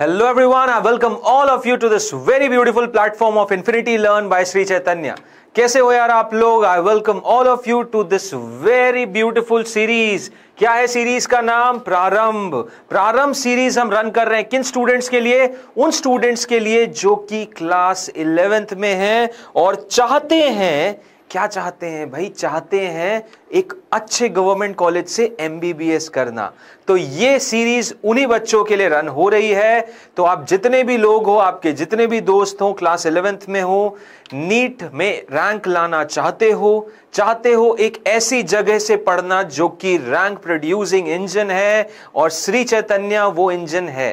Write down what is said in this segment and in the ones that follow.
Hello everyone I welcome all of you to this very beautiful platform of infinity learn by Shri Chaitanya कैसे हो यार आप लोग I welcome all of you to this very beautiful series क्या है series का नाम प्रारंभ प्रारंभ सीरीज हम रन कर रहे हैं किन स्टूडेंट्स के लिए उन स्टूडेंट्स के लिए जो कि क्लास इलेवेंथ में हैं और चाहते हैं क्या चाहते हैं भाई चाहते हैं एक अच्छे गवर्नमेंट कॉलेज से एम करना तो ये सीरीज उन्हीं बच्चों के लिए रन हो रही है तो आप जितने भी लोग हो आपके जितने भी दोस्त हो क्लास इलेवेंथ में हो नीट में रैंक लाना चाहते हो चाहते हो एक ऐसी जगह से पढ़ना जो कि रैंक प्रोड्यूसिंग इंजन है और श्री चैतन्य वो इंजन है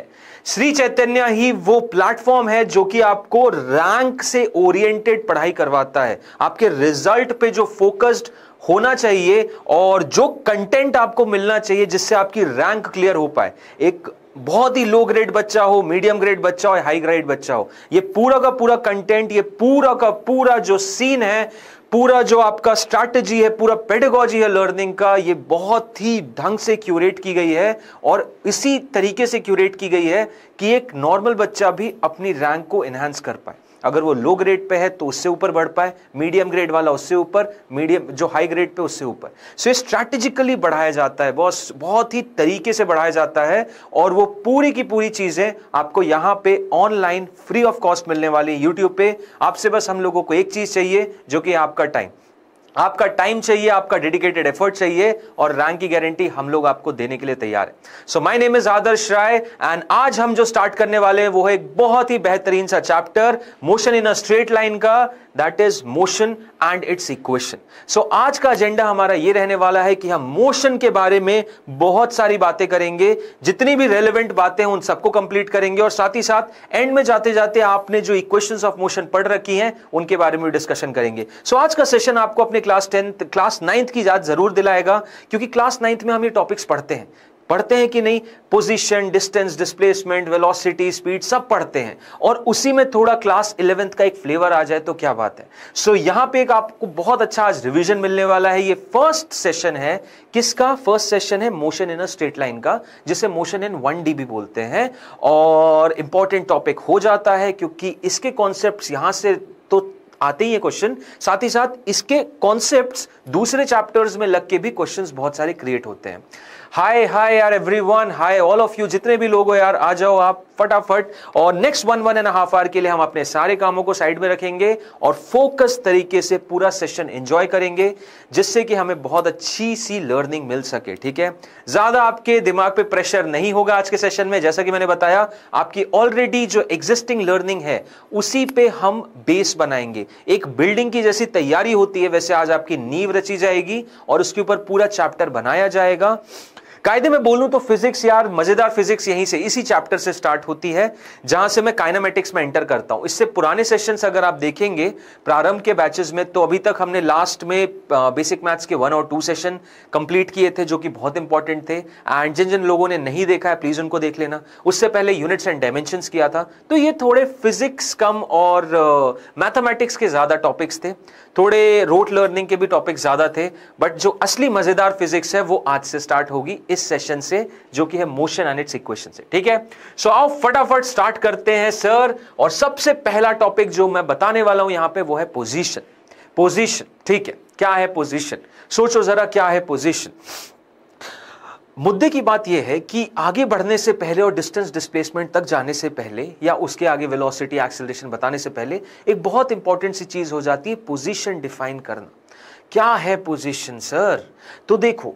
श्री चैतन्य ही वो प्लेटफॉर्म है जो कि आपको रैंक से ओरिएंटेड पढ़ाई करवाता है आपके रिजल्ट पे जो फोकस्ड होना चाहिए और जो कंटेंट आपको मिलना चाहिए जिससे आपकी रैंक क्लियर हो पाए एक बहुत ही लो ग्रेड बच्चा हो मीडियम ग्रेड बच्चा हो हाई ग्रेड बच्चा हो ये पूरा का पूरा कंटेंट ये पूरा का पूरा जो सीन है पूरा जो आपका स्ट्रैटेजी है पूरा पेडागॉजी है लर्निंग का ये बहुत ही ढंग से क्यूरेट की गई है और इसी तरीके से क्यूरेट की गई है कि एक नॉर्मल बच्चा भी अपनी रैंक को एनहेंस कर पाए अगर वो लो ग्रेड पे है तो उससे ऊपर बढ़ पाए मीडियम ग्रेड वाला उससे ऊपर मीडियम जो हाई ग्रेड पे उससे ऊपर सो स्ट्रैटेजिकली बढ़ाया जाता है बहुत बहुत ही तरीके से बढ़ाया जाता है और वो पूरी की पूरी चीज़ें आपको यहाँ पे ऑनलाइन फ्री ऑफ कॉस्ट मिलने वाली यूट्यूब पे आपसे बस हम लोगों को एक चीज़ चाहिए जो कि आपका टाइम आपका टाइम चाहिए आपका डेडिकेटेड एफर्ट चाहिए और रैंक की गारंटी हम लोग आपको देने के लिए तैयार है so my name is Aadarsh Rai and आज हम जो स्टार्ट करने वाले हैं वो है एक बहुत ही बेहतरीन सा chapter motion in a straight line का that is motion and its equation so आज का एजेंडा हमारा ये रहने वाला है कि हम मोशन के बारे में बहुत सारी बातें करेंगे जितनी भी रेलिवेंट बातें उन सबको कंप्लीट करेंगे और साथ ही साथ एंड में जाते जाते आपने जो इक्वेशन ऑफ मोशन पढ़ रखी है उनके बारे में डिस्कशन करेंगे सो so, आज का सेशन आपको अपने क्लास टेंथ क्लास नाइन्थ की याद जरूर दिलाएगा क्योंकि क्लास नाइन्थ में हम ये टॉपिक्स पढ़ते हैं पढ़ते हैं कि नहीं position distance displacement velocity speed सब पढ़ते हैं और उसी में थोड़ा क्लास इलेवेंथ का एक फ्लेवर आ जाए तो क्या बात है सो so, यहां पे एक आपको बहुत अच्छा आज रिवीजन मिलने वाला है ये फर्स्ट सेशन है किसका फर्स्ट सेशन है motion in a straight line का जिसे मोशन इन वन डी भी बोलते हैं और इंपॉर्टेंट टॉपिक हो जाता है क्योंकि इसके कॉन्सेप्ट यहां से तो आते ही है क्वेश्चन साथ ही साथ इसके कॉन्सेप्ट दूसरे चैप्टर्स में लग के भी क्वेश्चन बहुत सारे क्रिएट होते हैं हाय हाय यार everyone hi all of you जितने भी लोग हो यार आ जाओ आप फटाफट और next one one and half hour के लिए हम अपने सारे कामों को साइड में रखेंगे और फोकस तरीके से पूरा सेशन एंजॉय करेंगे जिससे कि हमें बहुत अच्छी सी लर्निंग मिल सके ठीक है ज्यादा आपके दिमाग पे प्रेशर नहीं होगा आज के सेशन में जैसा कि मैंने बताया आपकी ऑलरेडी जो एग्जिस्टिंग लर्निंग है उसी पे हम बेस बनाएंगे एक बिल्डिंग की जैसी तैयारी होती है वैसे आज आपकी नींव रची जाएगी और उसके ऊपर पूरा चैप्टर बनाया जाएगा कायदे में बोलूं तो फिजिक्स यार मजेदार फिजिक्स यहीं से इसी चैप्टर से स्टार्ट होती है जहां से मैं काइनामेटिक्स में एंटर करता हूं इससे पुराने सेशंस अगर आप देखेंगे प्रारंभ के बैचेस में तो अभी तक हमने लास्ट में बेसिक मैथ्स के वन और टू सेशन कंप्लीट किए थे जो कि बहुत इंपॉर्टेंट थे एंड जिन जिन लोगों ने नहीं देखा है प्लीज उनको देख लेना उससे पहले यूनिट्स एंड डायमेंशन किया था तो ये थोड़े फिजिक्स कम और मैथमेटिक्स uh, के ज्यादा टॉपिक्स थे थोड़े रोट लर्निंग के भी टॉपिक ज्यादा थे बट जो असली मजेदार फिजिक्स है वो आज से स्टार्ट होगी इस सेशन से जो कि है मोशन एंड इट्स इक्वेशन से ठीक है सो आओ फटाफट स्टार्ट करते हैं सर और सबसे पहला टॉपिक जो मैं बताने वाला हूं यहां पे वो है पोजीशन पोजीशन ठीक है क्या है पोजीशन सोचो जरा क्या है पोजीशन मुद्दे की बात यह है कि आगे बढ़ने से पहले और डिस्टेंस डिस्प्लेसमेंट तक जाने से पहले या उसके आगे वेलोसिटी एक्सेलरेशन बताने से पहले एक बहुत इंपॉर्टेंट सी चीज हो जाती है पोजीशन डिफाइन करना क्या है पोजीशन सर तो देखो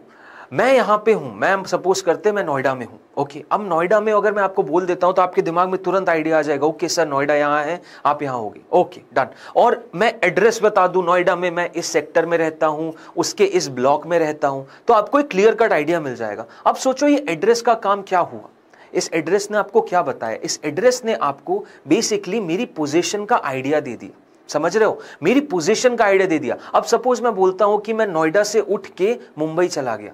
मैं यहाँ पे हूँ मैं सपोज करते मैं नोएडा में हूँ ओके अब नोएडा में अगर मैं आपको बोल देता हूँ तो आपके दिमाग में तुरंत आइडिया आ जाएगा ओके सर नोएडा यहाँ है आप यहाँ होगी ओके डन और मैं एड्रेस बता दूँ नोएडा में मैं इस सेक्टर में रहता हूँ उसके इस ब्लॉक में रहता हूँ तो आपको एक क्लियर कट आइडिया मिल जाएगा अब सोचो ये एड्रेस का काम क्या हुआ इस एड्रेस ने आपको क्या बताया इस एड्रेस ने आपको बेसिकली मेरी पोजिशन का आइडिया दे दिया समझ रहे हो मेरी पोजीशन का आइडिया दे दिया अब सपोज मैं बोलता हूं कि मैं नोएडा से उठ के मुंबई चला गया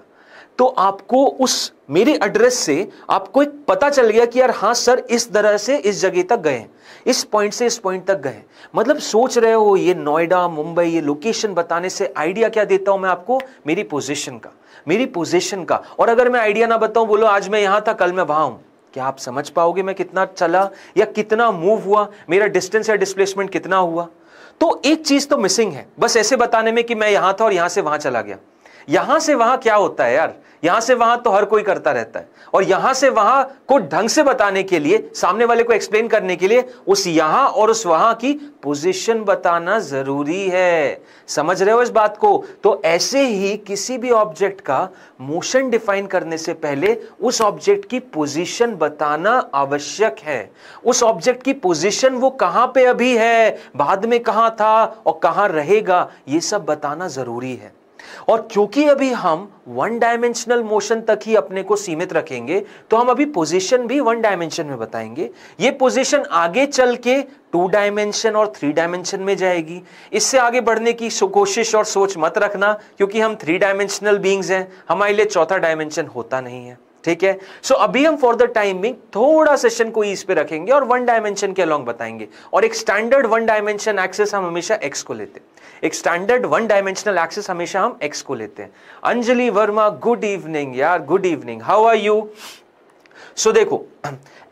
तो आपको उस मेरे एड्रेस से आपको एक पता चल गया कि यार हाँ सर इस तरह से इस जगह तक गए इस पॉइंट से इस पॉइंट तक गए मतलब सोच रहे हो ये नोएडा मुंबई ये लोकेशन बताने से आइडिया क्या देता हूं मैं आपको मेरी पोजीशन का मेरी पोजीशन का और अगर मैं आइडिया ना बताऊं बोलो आज मैं यहां था कल मैं वहां हूं क्या आप समझ पाओगे मैं कितना चला या कितना मूव हुआ मेरा डिस्टेंस या डिस्प्लेसमेंट कितना हुआ तो एक चीज तो मिसिंग है बस ऐसे बताने में कि मैं यहां था और यहां से वहां चला गया यहां से वहां क्या होता है यार यहां से वहां तो हर कोई करता रहता है और यहां से वहां को ढंग से बताने के लिए सामने वाले को एक्सप्लेन करने के लिए उस यहां और उस वहां की पोजीशन बताना जरूरी है समझ रहे हो इस बात को तो ऐसे ही किसी भी ऑब्जेक्ट का मोशन डिफाइन करने से पहले उस ऑब्जेक्ट की पोजीशन बताना आवश्यक है उस ऑब्जेक्ट की पोजीशन वो कहां पे अभी है बाद में कहां था और कहां रहेगा ये सब बताना जरूरी है और क्योंकि अभी हम वन डायमेंशनल मोशन तक ही अपने को सीमित रखेंगे तो हम अभी पोजीशन भी वन डायमेंशन में बताएंगे ये पोजीशन आगे चल के टू डायमेंशन और थ्री डायमेंशन में जाएगी इससे आगे बढ़ने की कोशिश और सोच मत रखना क्योंकि हम थ्री डायमेंशनल बींग्स हैं हमारे लिए चौथा डायमेंशन होता नहीं है ठीक है सो so, अभी हम फॉर द टाइम में थोड़ा सेशन को इस पे रखेंगे और वन डायमेंशन के अलॉन्ग बताएंगे और एक स्टैंडर्ड वन डायमेंशन एक्सेस हम हमेशा एक्स को लेते हैं एक स्टैंडर्ड वन डायमेंशनल एक्सेस हमेशा हम एक्स को लेते हैं अंजलि वर्मा गुड इवनिंग यार good evening how are you so देखो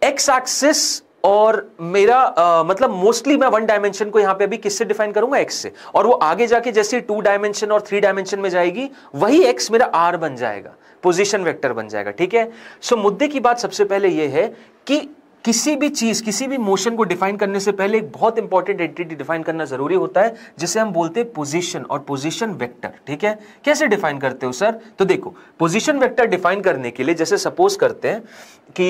एक्स एक्सिस और मेरा आ, मतलब मोस्टली मैं वन डायमेंशन को यहां पे अभी किससे डिफाइन करूंगा एक्स से और वो आगे जाके जैसे टू डायमेंशन और थ्री डायमेंशन में जाएगी वही एक्स मेरा आर बन जाएगा पोजीशन वेक्टर बन जाएगा ठीक है सो so, मुद्दे की बात सबसे पहले ये है कि किसी भी चीज किसी भी मोशन को डिफाइन करने से पहले एक बहुत इंपॉर्टेंट एंटिटी डिफाइन करना जरूरी होता है जिसे हम बोलते हैं पोजिशन और पोजिशन वेक्टर ठीक है कैसे डिफाइन करते हो सर तो देखो पोजिशन वेक्टर डिफाइन करने के लिए जैसे सपोज करते हैं कि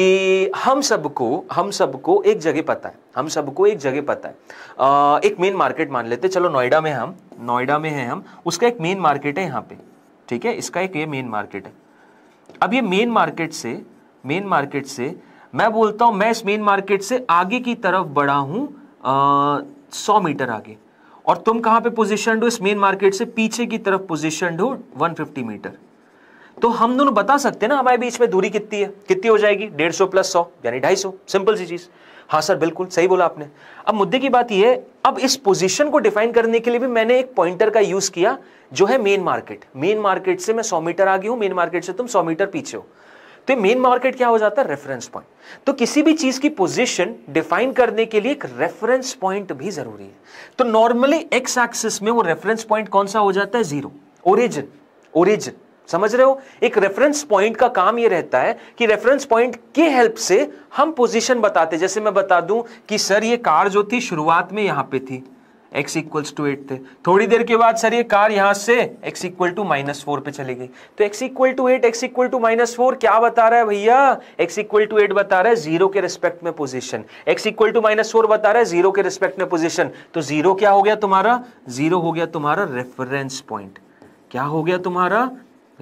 हम सबको हम सबको एक जगह पता है हम सबको एक जगह पता है आ, एक मेन मार्केट मान लेते चलो नोएडा में हम नोएडा में है हम उसका एक मेन मार्केट है यहाँ पे ठीक है इसका एक ये मेन मार्केट है अब ये मेन मार्केट से मेन मार्केट से मैं बोलता हूं मैं इस मेन मार्केट से आगे की तरफ बढ़ा हूँ सौ मीटर आगे और तुम कहां पे पोजिशन हो इस मेन मार्केट से पीछे की तरफ पोजिशन हो 150 मीटर तो हम दोनों बता सकते हैं ना हमारे बीच में दूरी कितनी है कितनी हो जाएगी डेढ़ सौ प्लस सौ यानी ढाई सौ सिंपल सी चीज़ हाँ सर बिल्कुल सही बोला आपने अब मुद्दे की बात यह है अब इस पोजीशन को डिफाइन करने के लिए भी मैंने एक पॉइंटर का यूज़ किया जो है मेन मार्केट मेन मार्केट से मैं सौ मीटर आगे हूं मेन मार्केट से तुम सौ मीटर पीछे हो तो ये मेन मार्केट क्या हो जाता है रेफरेंस पॉइंट तो किसी भी चीज की पोजीशन डिफाइन करने के लिए एक रेफरेंस पॉइंट भी जरूरी है तो नॉर्मली एक्स एक्सिस में वो रेफरेंस पॉइंट कौन सा हो जाता है जीरो ओरिजिन ओरिजिन समझ रहे हो एक रेफरेंस पॉइंट का काम ये रहता है कि रेफरेंस पॉइंट के हेल्प से हम पोजीशन बताते जैसे मैं बता दूं कि सर ये कार जो थी शुरुआत में यहां पे थी एक्स इक्वल्स टू एट थे थोड़ी देर के बाद सर ये कार यहाँ से x equal to minus four पे चली गई तो x equal to eight x equal to minus four क्या बता रहा है भैया एक्स इक्वल टू एट बता रहा है जीरो के रिस्पेक्ट में position x equal to minus four बता रहा है जीरो के रिस्पेक्ट में पोजिशन तो जीरो क्या हो गया तुम्हारा जीरो हो गया तुम्हारा रेफरेंस पॉइंट क्या हो गया तुम्हारा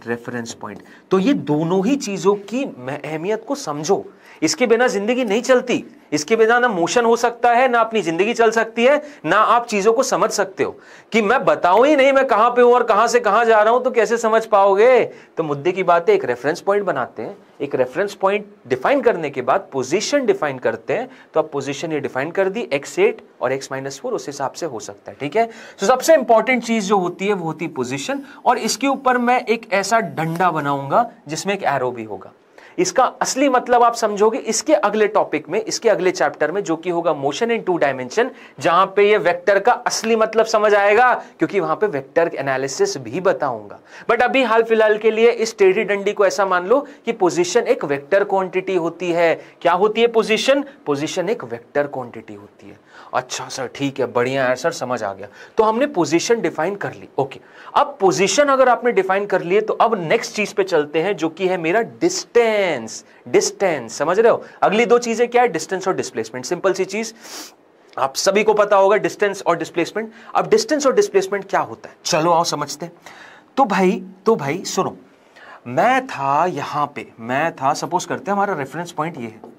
रेफरेंस पॉइंट तो ये दोनों ही चीजों की अहमियत को समझो इसके बिना जिंदगी नहीं चलती इसके बिना ना मोशन हो सकता है ना अपनी जिंदगी चल सकती है ना आप चीजों को समझ सकते हो कि मैं बताऊं ही नहीं मैं कहां पे हूं और कहां से कहां जा रहा हूं तो कैसे समझ पाओगे तो मुद्दे की बात है एक रेफरेंस पॉइंट बनाते हैं एक रेफरेंस पॉइंट डिफाइन करने के बाद पोजिशन डिफाइन करते हैं तो आप पोजिशन ये डिफाइन कर दी एक्स एट और एक्स माइनस फोर उस हिसाब से हो सकता है ठीक है तो सबसे इंपॉर्टेंट चीज जो होती है वो होती है पोजिशन और इसके ऊपर मैं एक ऐसा डंडा बनाऊंगा जिसमें एक एरो भी होगा इसका असली मतलब आप समझोगे इसके अगले टॉपिक में इसके अगले चैप्टर में जो कि होगा मोशन इन टू डायमेंशन जहां पे ये वेक्टर का असली मतलब समझ आएगा क्योंकि वहां पे वेक्टर एनालिसिस भी बताऊंगा बट अभी हाल फिलहाल के लिए इस टेढ़ी डंडी को ऐसा मान लो कि पोजिशन एक वेक्टर क्वांटिटी होती है क्या होती है पोजिशन पोजिशन एक वैक्टर क्वांटिटी होती है अच्छा सर ठीक है बढ़िया है सर समझ आ गया तो हमने पोजीशन डिफाइन कर ली ओके अब पोजीशन अगर आपने डिफाइन कर लिए तो अब नेक्स्ट चीज पे चलते हैं जो कि है मेरा डिस्टेंस डिस्टेंस समझ रहे हो अगली दो चीजें क्या है डिस्टेंस और डिस्प्लेसमेंट सिंपल सी चीज आप सभी को पता होगा डिस्टेंस और डिस्प्लेसमेंट अब डिस्टेंस और डिस्प्लेसमेंट क्या होता है चलो आओ समझते हैं तो भाई तो भाई सुनो मैं था यहां पे मैं था सपोज करते हैं हमारा रेफरेंस पॉइंट ये है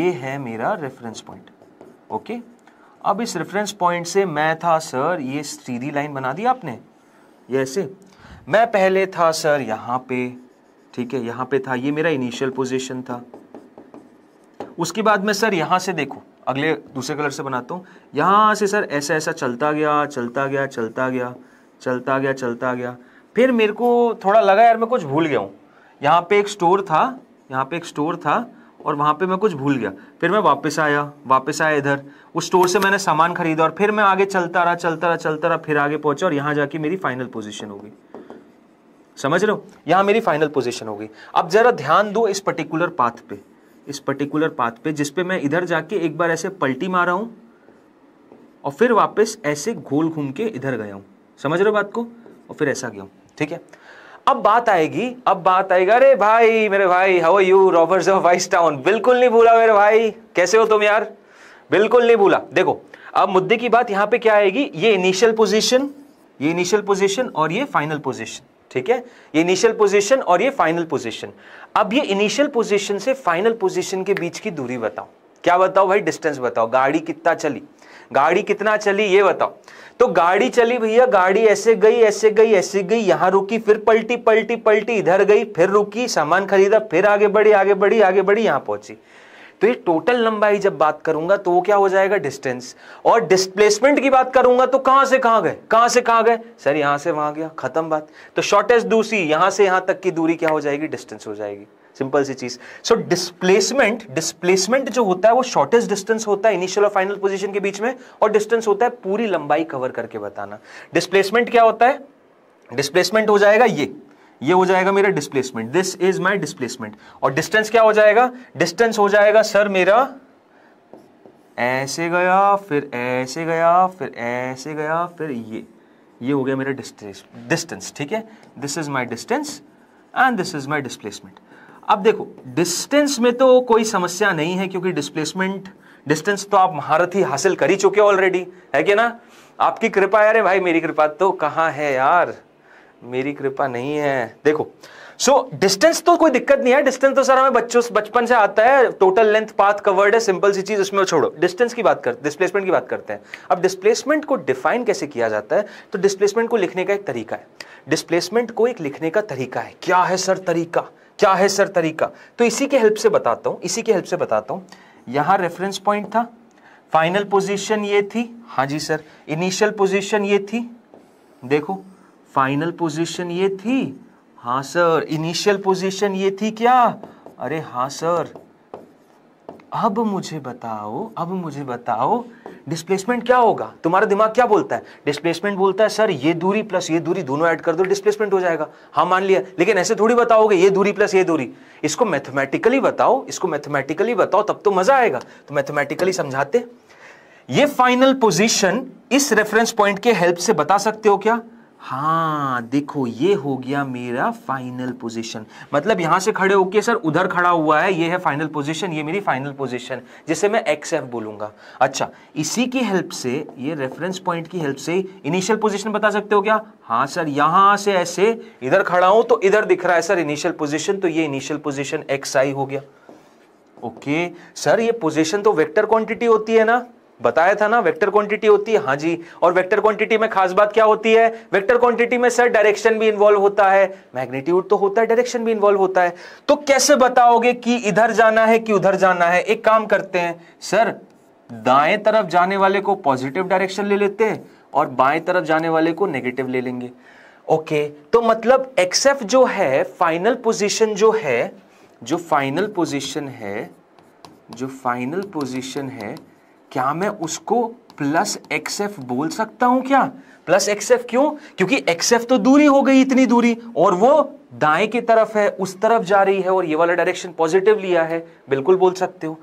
ये है मेरा रेफरेंस पॉइंट ओके okay? अब इस रेफरेंस पॉइंट से मैं था सर ये सीधी लाइन बना दी आपने ये ऐसे मैं पहले था सर यहाँ पे ठीक है यहाँ पे था ये मेरा इनिशियल पोजीशन था उसके बाद मैं सर यहाँ से देखो अगले दूसरे कलर से बनाता हूँ यहाँ से सर ऐसा ऐसा चलता गया चलता गया चलता गया चलता गया चलता गया फिर मेरे को थोड़ा लगा यार मैं कुछ भूल गया हूँ यहाँ पे एक स्टोर था यहाँ पे एक स्टोर था और वहाँ पे मैं कुछ भूल गया फिर मैं वापस आया वापस आया इधर उस स्टोर से मैंने सामान खरीदा और फिर मैं आगे चलता रहा चलता रहा चलता रहा फिर आगे पहुँचा और यहाँ जाके मेरी फाइनल पोजिशन होगी समझ रहे हो यहाँ मेरी फाइनल पोजिशन होगी अब ज़रा ध्यान दो इस पर्टिकुलर पाथ पे इस पर्टिकुलर पाथ पे जिसपे मैं इधर जाके एक बार ऐसे पलटी मारा हूँ और फिर वापस ऐसे घोल घूम के इधर गया हूँ समझ रहे हो बात को और फिर ऐसा गया हूँ ठीक है अब बात आएगी अब बात आएगी अरे भाई मेरे भाई how are you Roberts of vice town बिल्कुल नहीं भूला मेरे भाई कैसे हो तुम यार बिल्कुल नहीं भूला देखो अब मुद्दे की बात यहां पे क्या आएगी ये इनिशियल पोजीशन ये इनिशियल पोजीशन और ये फाइनल पोजीशन ठीक है ये इनिशियल पोजीशन और ये फाइनल पोजीशन अब ये इनिशियल पोजीशन से फाइनल पोजीशन के बीच की दूरी बताओ क्या बताओ भाई डिस्टेंस बताओ गाड़ी कितना चली गाड़ी कितना चली ये बताओ तो गाड़ी चली भैया गाड़ी ऐसे गई ऐसे गई ऐसे गई यहां रुकी फिर पलटी पलटी पलटी इधर गई फिर रुकी सामान खरीदा फिर आगे बढ़ी आगे बढ़ी आगे बढ़ी यहां पहुंची तो ये टोटल लंबाई जब बात करूंगा तो वो क्या हो जाएगा डिस्टेंस और डिस्प्लेसमेंट की बात करूंगा तो कहां से कहां गए कहां से कहां गए सर यहां से वहां गया खत्म बात तो शॉर्टेस्ट दूसरी यहां से यहां तक की दूरी क्या हो जाएगी डिस्टेंस हो जाएगी सिंपल सी चीज सो डिस्प्लेसमेंट डिस्प्लेसमेंट जो होता है वो शॉर्टेस्ट डिस्टेंस होता है इनिशियल और फाइनल पोजिशन के बीच में और डिस्टेंस होता है पूरी लंबाई कवर करके बताना डिस्प्लेसमेंट क्या होता है डिस्प्लेसमेंट हो जाएगा ये ये हो जाएगा मेरा displacement this is my displacement और डिस्टेंस क्या हो जाएगा डिस्टेंस हो जाएगा सर मेरा ऐसे गया फिर ऐसे गया फिर ऐसे गया फिर ये ये हो गया मेरा डिस्टेंस डिस्टेंस ठीक है this is my distance and this is my displacement अब देखो डिस्टेंस में तो कोई समस्या नहीं है क्योंकि डिस्प्लेसमेंट डिस्टेंस तो आप महारत ही हासिल कर ही चुके हो ऑलरेडी है कि ना आपकी कृपा यार भाई मेरी कृपा तो कहां है यार मेरी कृपा नहीं है देखो सो डिस्टेंस तो कोई दिक्कत नहीं है डिस्टेंस तो सर हमें बच्चों बचपन से आता है टोटल लेंथ पाथ कवर्ड है सिंपल सी चीज उसमें छोड़ो डिस्टेंस की बात करते डिस्प्लेसमेंट की बात करते हैं अब डिस्प्लेसमेंट को डिफाइन कैसे किया जाता है तो डिस्प्लेसमेंट को लिखने का एक तरीका है डिस्प्लेसमेंट को एक लिखने का तरीका है क्या है सर तरीका क्या है सर तरीका तो इसी के हेल्प से बताता हूँ इसी के हेल्प से बताता हूँ यहाँ रेफरेंस पॉइंट था फाइनल पोजिशन ये थी हाँ जी सर इनिशियल पोजिशन ये थी देखो फाइनल पोजिशन ये थी हाँ सर इनिशियल पोजीशन ये थी क्या अरे हाँ सर अब मुझे बताओ अब मुझे बताओ डिस्प्लेसमेंट क्या होगा तुम्हारा दिमाग क्या बोलता है डिस्प्लेसमेंट बोलता है सर ये दूरी प्लस ये दूरी दोनों ऐड कर दो डिस्प्लेसमेंट हो जाएगा हाँ मान लिया लेकिन ऐसे थोड़ी बताओगे ये दूरी प्लस ये दूरी इसको मैथमेटिकली बताओ इसको मैथमेटिकली बताओ तब तो मजा आएगा तो मैथमेटिकली समझाते ये फाइनल पोजिशन इस रेफरेंस पॉइंट के हेल्प से बता सकते हो क्या हाँ देखो ये हो गया मेरा फाइनल पोजीशन मतलब यहां से खड़े होके सर उधर खड़ा हुआ है ये है फाइनल पोजीशन ये मेरी फाइनल पोजीशन जिसे मैं एक्स एफ बोलूंगा अच्छा इसी की हेल्प से ये रेफरेंस पॉइंट की हेल्प से इनिशियल पोजीशन बता सकते हो क्या हाँ सर यहां से ऐसे इधर खड़ा हूं तो इधर दिख रहा है सर इनिशियल पोजिशन तो ये इनिशियल पोजिशन एक्स आई हो गया ओके सर ये पोजिशन तो वेक्टर क्वांटिटी होती है ना बताया था ना वेक्टर क्वांटिटी होती है हाँ जी और वेक्टर क्वांटिटी में खास बात क्या होती है वेक्टर क्वांटिटी में सर डायरेक्शन भी इन्वॉल्व होता है मैग्नीट्यूड तो होता है डायरेक्शन भी इन्वॉल्व होता है तो कैसे बताओगे कि इधर जाना है कि उधर जाना है एक काम करते हैं सर दाएं तरफ जाने वाले को पॉजिटिव डायरेक्शन ले लेते हैं और बाएं तरफ जाने वाले को नेगेटिव ले लेंगे ओके तो मतलब एक्सएफ जो है फाइनल पोजिशन जो है जो फाइनल पोजिशन है जो फाइनल पोजिशन है क्या मैं उसको प्लस एक्स एफ बोल सकता हूं क्या प्लस एक्स एफ क्यों क्योंकि एक्स एफ तो दूरी हो गई इतनी दूरी और वो दाएं की तरफ है उस तरफ जा रही है और ये वाला डायरेक्शन पॉजिटिव लिया है बिल्कुल बोल सकते हो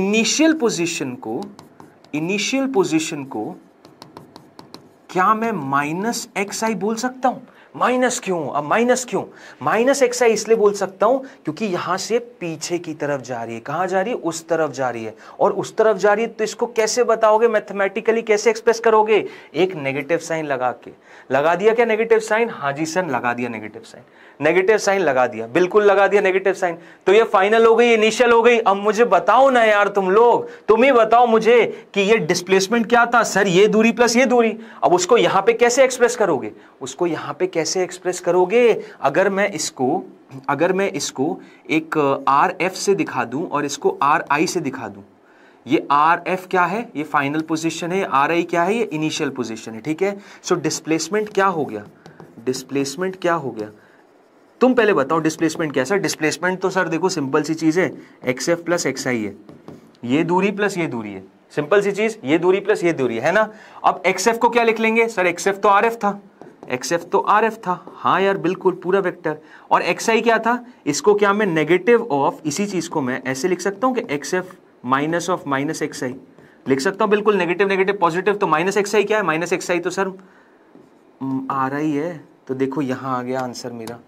इनिशियल पोजिशन को इनिशियल पोजिशन को क्या मैं माइनस एक्स आई बोल सकता हूं माइनस क्यों अब माइनस क्यों माइनस एक्स आई इसलिए बोल सकता हूं क्योंकि यहां से पीछे की तरफ जा रही है कहां जा रही है उस तरफ जा रही है और उस तरफ जा रही है तो इसको कैसे बताओगे मैथमेटिकली कैसे एक्सप्रेस करोगे एक नेगेटिव साइन लगा के लगा दिया क्या नेगेटिव साइन हाँ जी सर लगा दिया नेगेटिव साइन नेगेटिव साइन लगा दिया बिल्कुल लगा दिया नेगेटिव साइन तो ये फाइनल हो गई इनिशियल हो गई अब मुझे बताओ ना यार तुम लोग तुम ही बताओ मुझे कि ये डिस्प्लेसमेंट क्या था सर ये दूरी प्लस ये दूरी अब उसको यहां पे कैसे एक्सप्रेस करोगे उसको यहां पे कैसे एक्सप्रेस करोगे अगर मैं इसको अगर मैं इसको एक आर uh, एफ से दिखा दूं और इसको आर आई से दिखा दूं ये आर एफ क्या है ये फाइनल पोजिशन है आर आई क्या है ये इनिशियल पोजिशन है ठीक है सो डिस्प्लेसमेंट क्या हो गया डिस्प्लेसमेंट क्या हो गया तुम पहले बताओ डिस्प्लेसमेंट क्या सर डिस्प्लेसमेंट तो सर देखो सिंपल सी चीज़ है x f plus x i है ये दूरी प्लस ये दूरी है सिंपल सी चीज़ ये दूरी प्लस ये दूरी है ना अब एक्स एफ को क्या लिख लेंगे सर एक्स एफ तो आर एफ था एक्स एफ तो आर एफ था हाँ यार बिल्कुल पूरा वेक्टर और एक्स आई क्या था इसको क्या मैं नेगेटिव ऑफ इसी चीज़ को मैं ऐसे लिख सकता हूँ कि x f minus of minus x i लिख सकता हूँ बिल्कुल नेगेटिव नेगेटिव पॉजिटिव तो माइनस एक्स आई क्या है माइनस एक्स आई तो सर आ रही है तो देखो यहाँ आ गया आंसर मेरा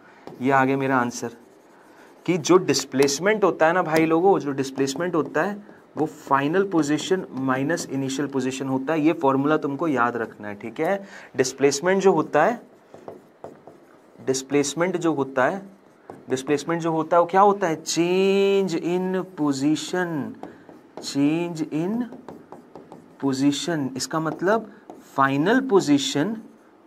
ये आ गया मेरा आंसर कि जो डिस्प्लेसमेंट होता है ना भाई लोगों जो डिस्प्लेसमेंट होता है वो final position minus initial position होता है ये फॉर्मूला तुमको याद रखना है ठीक है डिस्प्लेसमेंट जो होता है डिस्प्लेसमेंट जो होता है डिस्प्लेसमेंट जो होता है वो क्या होता है change in position change in position इसका मतलब final position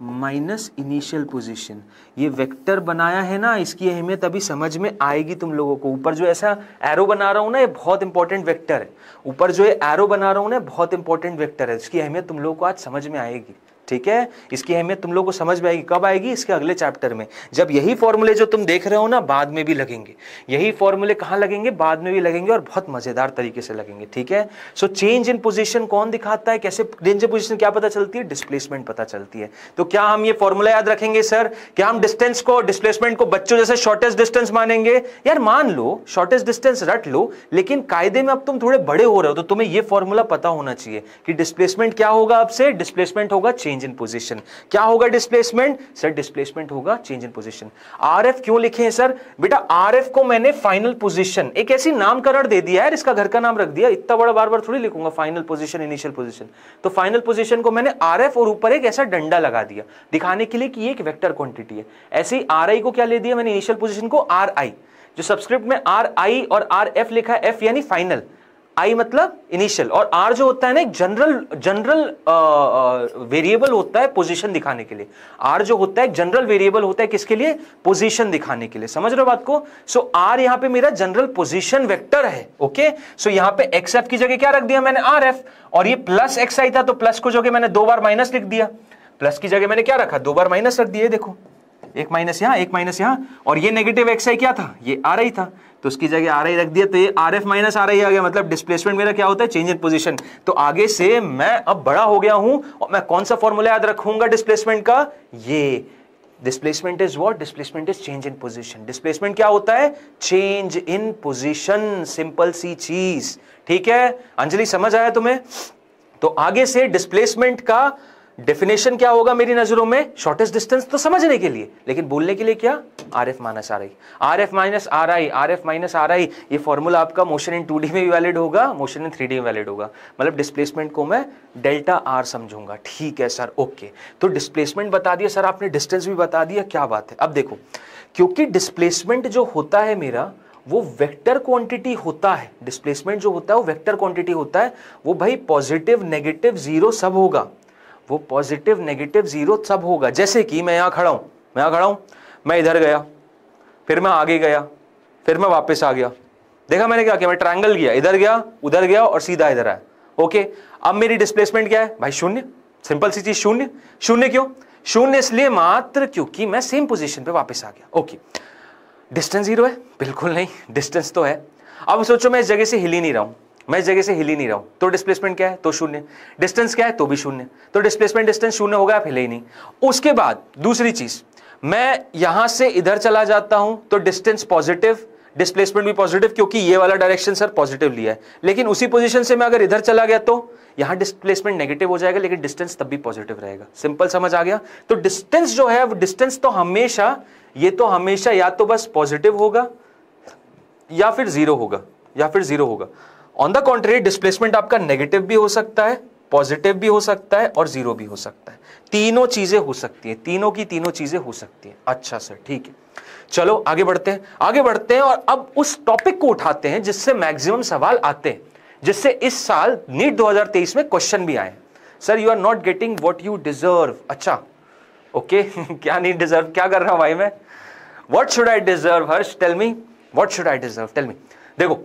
minus initial position ये वेक्टर बनाया है ना इसकी अहमियत अभी समझ में आएगी तुम लोगों को ऊपर जो ऐसा एरो बना रहा हूँ ना ये बहुत इंपॉर्टेंट वेक्टर है ऊपर जो ये एरो बना रहा हूँ ना बहुत इंपॉर्टेंट वेक्टर है इसकी अहमियत तुम लोगों को आज समझ में आएगी ठीक है इसकी अहमियत तुम लोग को समझ में आएगी कब आएगी इसके अगले चैप्टर में जब यही फॉर्मूले जो तुम देख रहे हो ना बाद में भी लगेंगे यही फॉर्मूले कहाँ लगेंगे बाद में भी लगेंगे और बहुत मजेदार तरीके से लगेंगे ठीक है सो चेंज इन पोजिशन कौन दिखाता है कैसे चेंज इन पोजिशन क्या पता चलती है डिस्प्लेसमेंट पता चलती है तो क्या हम ये फॉर्मूला याद रखेंगे सर क्या हम डिस्टेंस को डिस्प्लेसमेंट को बच्चों जैसे शॉर्टेस्ट डिस्टेंस मानेंगे यार मान लो शॉर्टेस्ट डिस्टेंस रट लो लेकिन कायदे में अब तुम थोड़े बड़े हो रहे हो तो तुम्हें यह फॉर्मूला पता होना चाहिए कि डिस्प्लेसमेंट क्या होगा आपसे डिस्प्लेसमेंट होगा चेंज चेंज इन पोजिशन क्या होगा डिस्प्लेसमेंट सर डिस्प्लेसमेंट होगा चेंज इन पोजीशन आरएफ क्यों लिखे हैं सर बेटा आरएफ को मैंने फाइनल पोजिशन एक ऐसी नामकरण दे दिया है इसका घर का नाम रख दिया इतना बड़ा बार बार थोड़ी लिखूंगा फाइनल पोजिशन इनिशियल पोजिशन तो फाइनल पोजिशन को मैंने आरएफ और ऊपर एक ऐसा डंडा लगा दिया दिखाने के लिए कि ये एक वैक्टर क्वान्टिटी है ऐसे ही आरआई को क्या ले दिया मैंने इनिशियल पोजिशन को आरआई जो सब्सक्रिप्ट में आर आई और आर एफ लिखा है एफ यानी फाइनल आई मतलब इनिशियल और आर जो होता है ना एक जनरल जनरल वेरिएबल होता है पोजीशन दिखाने के लिए आर जो होता है एक जनरल वेरिएबल होता है किसके लिए पोजीशन दिखाने के लिए समझ रहे हो बात को सो आर यहाँ पे मेरा जनरल पोजीशन वेक्टर है ओके सो यहाँ पे एक्स एफ की जगह क्या रख दिया मैंने आर एफ और ये प्लस एक्स आई था तो प्लस को जो कि मैंने दो बार माइनस लिख दिया प्लस की जगह मैंने क्या रखा दो बार माइनस रख दिया देखो एक माइनस यहाँ एक माइनस यहाँ और ये नेगेटिव एक्स आई क्या था ये आ रही था तो उसकी जगह आर आई रख दिया तो ये r F minus are i आ गया मतलब डिस्प्लेसमेंट मेरा क्या होता है चेंज इन पोजिशन तो आगे से मैं अब बड़ा हो गया हूं और मैं कौन सा फॉर्मूला याद रखूंगा डिस्प्लेसमेंट का ये displacement is what displacement is change in position displacement क्या होता है चेंज इन पोजिशन सिंपल सी चीज ठीक है अंजलि समझ आया तुम्हें तो आगे से डिस्प्लेसमेंट का डेफिनेशन क्या होगा मेरी नजरों में शॉर्टेस्ट डिस्टेंस तो समझने के लिए लेकिन बोलने के लिए क्या r F minus are i r F minus are i r F minus are i ये फॉर्मूला आपका मोशन इन टू डी में भी वैलिड होगा मोशन इन थ्री डी में वैलिड होगा मतलब डिस्प्लेसमेंट को मैं डेल्टा आर समझूंगा ठीक है सर ओके तो डिस्प्लेसमेंट बता दिया सर आपने डिस्टेंस भी बता दिया क्या बात है अब देखो क्योंकि डिस्प्लेसमेंट जो होता है मेरा वो वेक्टर क्वांटिटी होता है डिस्प्लेसमेंट जो होता है वो वेक्टर क्वांटिटी होता है वो भाई पॉजिटिव नेगेटिव जीरो सब होगा वो पॉजिटिव नेगेटिव जीरो सब होगा जैसे कि मैं यहां खड़ा हूं मैं यहां खड़ा हूं मैं इधर गया फिर मैं आगे गया फिर मैं वापस आ गया देखा मैंने क्या किया मैं ट्रायंगल गया इधर गया उधर गया और सीधा इधर आया ओके अब मेरी डिस्प्लेसमेंट क्या है भाई शून्य सिंपल सी चीज शून्य शून्य क्यों शून्य इसलिए मात्र क्योंकि मैं सेम पोजिशन पर वापिस आ गया ओके डिस्टेंस जीरो है बिल्कुल नहीं डिस्टेंस तो है अब सोचो मैं इस जगह से हिल ही नहीं रहा हूं मैं इस जगह से हिल ही नहीं रहा हूं तो डिस्प्लेसमेंट क्या है तो शून्य डिस्टेंस क्या है तो भी शून्य तो डिस्प्लेसमेंट डिस्टेंस शून्य होगा आप हिले ही नहीं उसके बाद दूसरी चीज मैं यहां से इधर चला जाता हूं तो डिस्टेंस पॉजिटिव डिस्प्लेसमेंट भी पॉजिटिव क्योंकि ये वाला डायरेक्शन सर पॉजिटिव लिया है लेकिन उसी पोजीशन से मैं अगर इधर चला गया तो यहां डिस्प्लेसमेंट नेगेटिव हो जाएगा लेकिन डिस्टेंस तब भी पॉजिटिव रहेगा सिंपल समझ आ गया तो डिस्टेंस जो है वो डिस्टेंस तो हमेशा ये तो हमेशा या तो बस पॉजिटिव होगा या फिर जीरो होगा या फिर जीरो होगा ऑन द कॉन्ट्री डिस्प्लेसमेंट आपका नेगेटिव भी हो सकता है पॉजिटिव भी हो सकता है और जीरो भी हो सकता है तीनों चीजें हो सकती है तीनों की तीनों चीजें हो सकती है अच्छा सर ठीक है चलो आगे बढ़ते हैं आगे बढ़ते हैं और अब उस टॉपिक को उठाते हैं जिससे मैक्सिमम सवाल आते हैं जिससे इस साल नीट 2023 में क्वेश्चन भी आए sir you are not getting what you deserve अच्छा ओके क्या नीट डिजर्व क्या कर रहा हूं भाई मैं what should I deserve Harsh tell me what should I deserve tell me देखो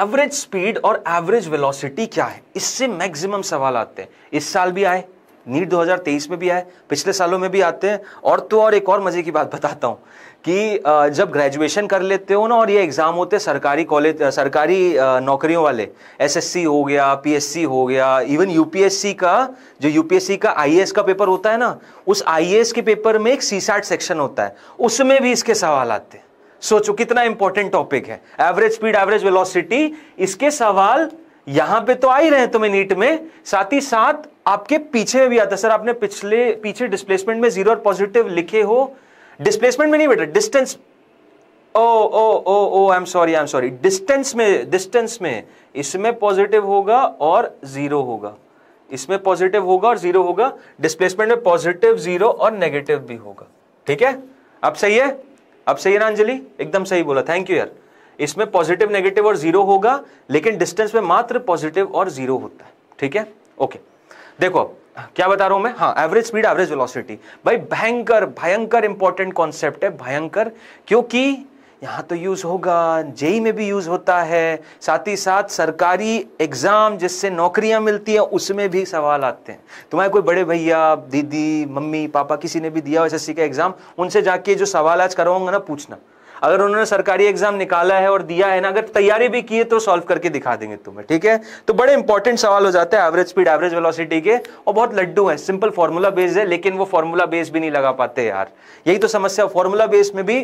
एवरेज स्पीड और एवरेज वेलोसिटी क्या है इससे मैक्सिमम सवाल आते हैं इस साल भी आए नीट 2023 में भी आए पिछले सालों में भी आते हैं और तो और एक और मज़े की बात बताता हूँ कि जब ग्रेजुएशन कर लेते हो ना और ये एग्ज़ाम होते हैं सरकारी कॉलेज सरकारी नौकरियों वाले एसएससी हो गया पीएससी हो गया इवन यूपीएससी का जो यूपीएससी का आईएएस का पेपर होता है ना उस आईएएस के पेपर में एक सी सेक्शन होता है उसमें भी इसके सवाल आते हैं सोचो कितना इंपॉर्टेंट टॉपिक है एवरेज स्पीड एवरेज वेलोसिटी इसके सवाल यहां पे तो आ ही रहे तुम्हें नीट में साथ ही साथ आपके पीछे भी आता सर आपने पिछले पीछे डिस्प्लेसमेंट में जीरो और पॉजिटिव लिखे हो डिस्प्लेसमेंट में नहीं बेटा distance oh oh oh oh I am sorry I am sorry distance में डिस्टेंस में इसमें पॉजिटिव होगा और जीरो होगा इसमें पॉजिटिव होगा और जीरो होगा डिस्प्लेसमेंट में पॉजिटिव जीरो और नेगेटिव भी होगा ठीक है अब सही है अब सही है ना अंजलि एकदम सही बोला थैंक यू यार इसमें पॉजिटिव नेगेटिव और जीरो होगा लेकिन डिस्टेंस में मात्र पॉजिटिव और जीरो होता है ठीक है ओके देखो अब क्या बता रहा हूं मैं हाँ एवरेज स्पीड एवरेज वेलोसिटी भाई भयंकर भयंकर इंपॉर्टेंट कॉन्सेप्ट है भयंकर क्योंकि यहाँ तो यूज़ होगा जेई में भी यूज़ होता है साथ ही साथ सरकारी एग्ज़ाम जिससे नौकरियाँ मिलती हैं उसमें भी सवाल आते हैं तुम्हारे कोई बड़े भैया दीदी मम्मी पापा किसी ने भी दिया हो एस का एग्ज़ाम उनसे जाके जो सवाल आज करवाऊंगा ना पूछना अगर उन्होंने सरकारी एग्जाम निकाला है और दिया है ना अगर तैयारी भी की है तो सॉल्व करके दिखा देंगे तुम्हें ठीक है तो बड़े इंपॉर्टेंट सवाल हो जाते हैं एवरेज स्पीड एवरेज वेलोसिटी के और बहुत लड्डू है सिंपल फॉर्मूला बेस्ड है लेकिन वो फॉर्मूला बेस भी नहीं लगा पाते यार यही तो समस्या फॉर्मूला बेस में भी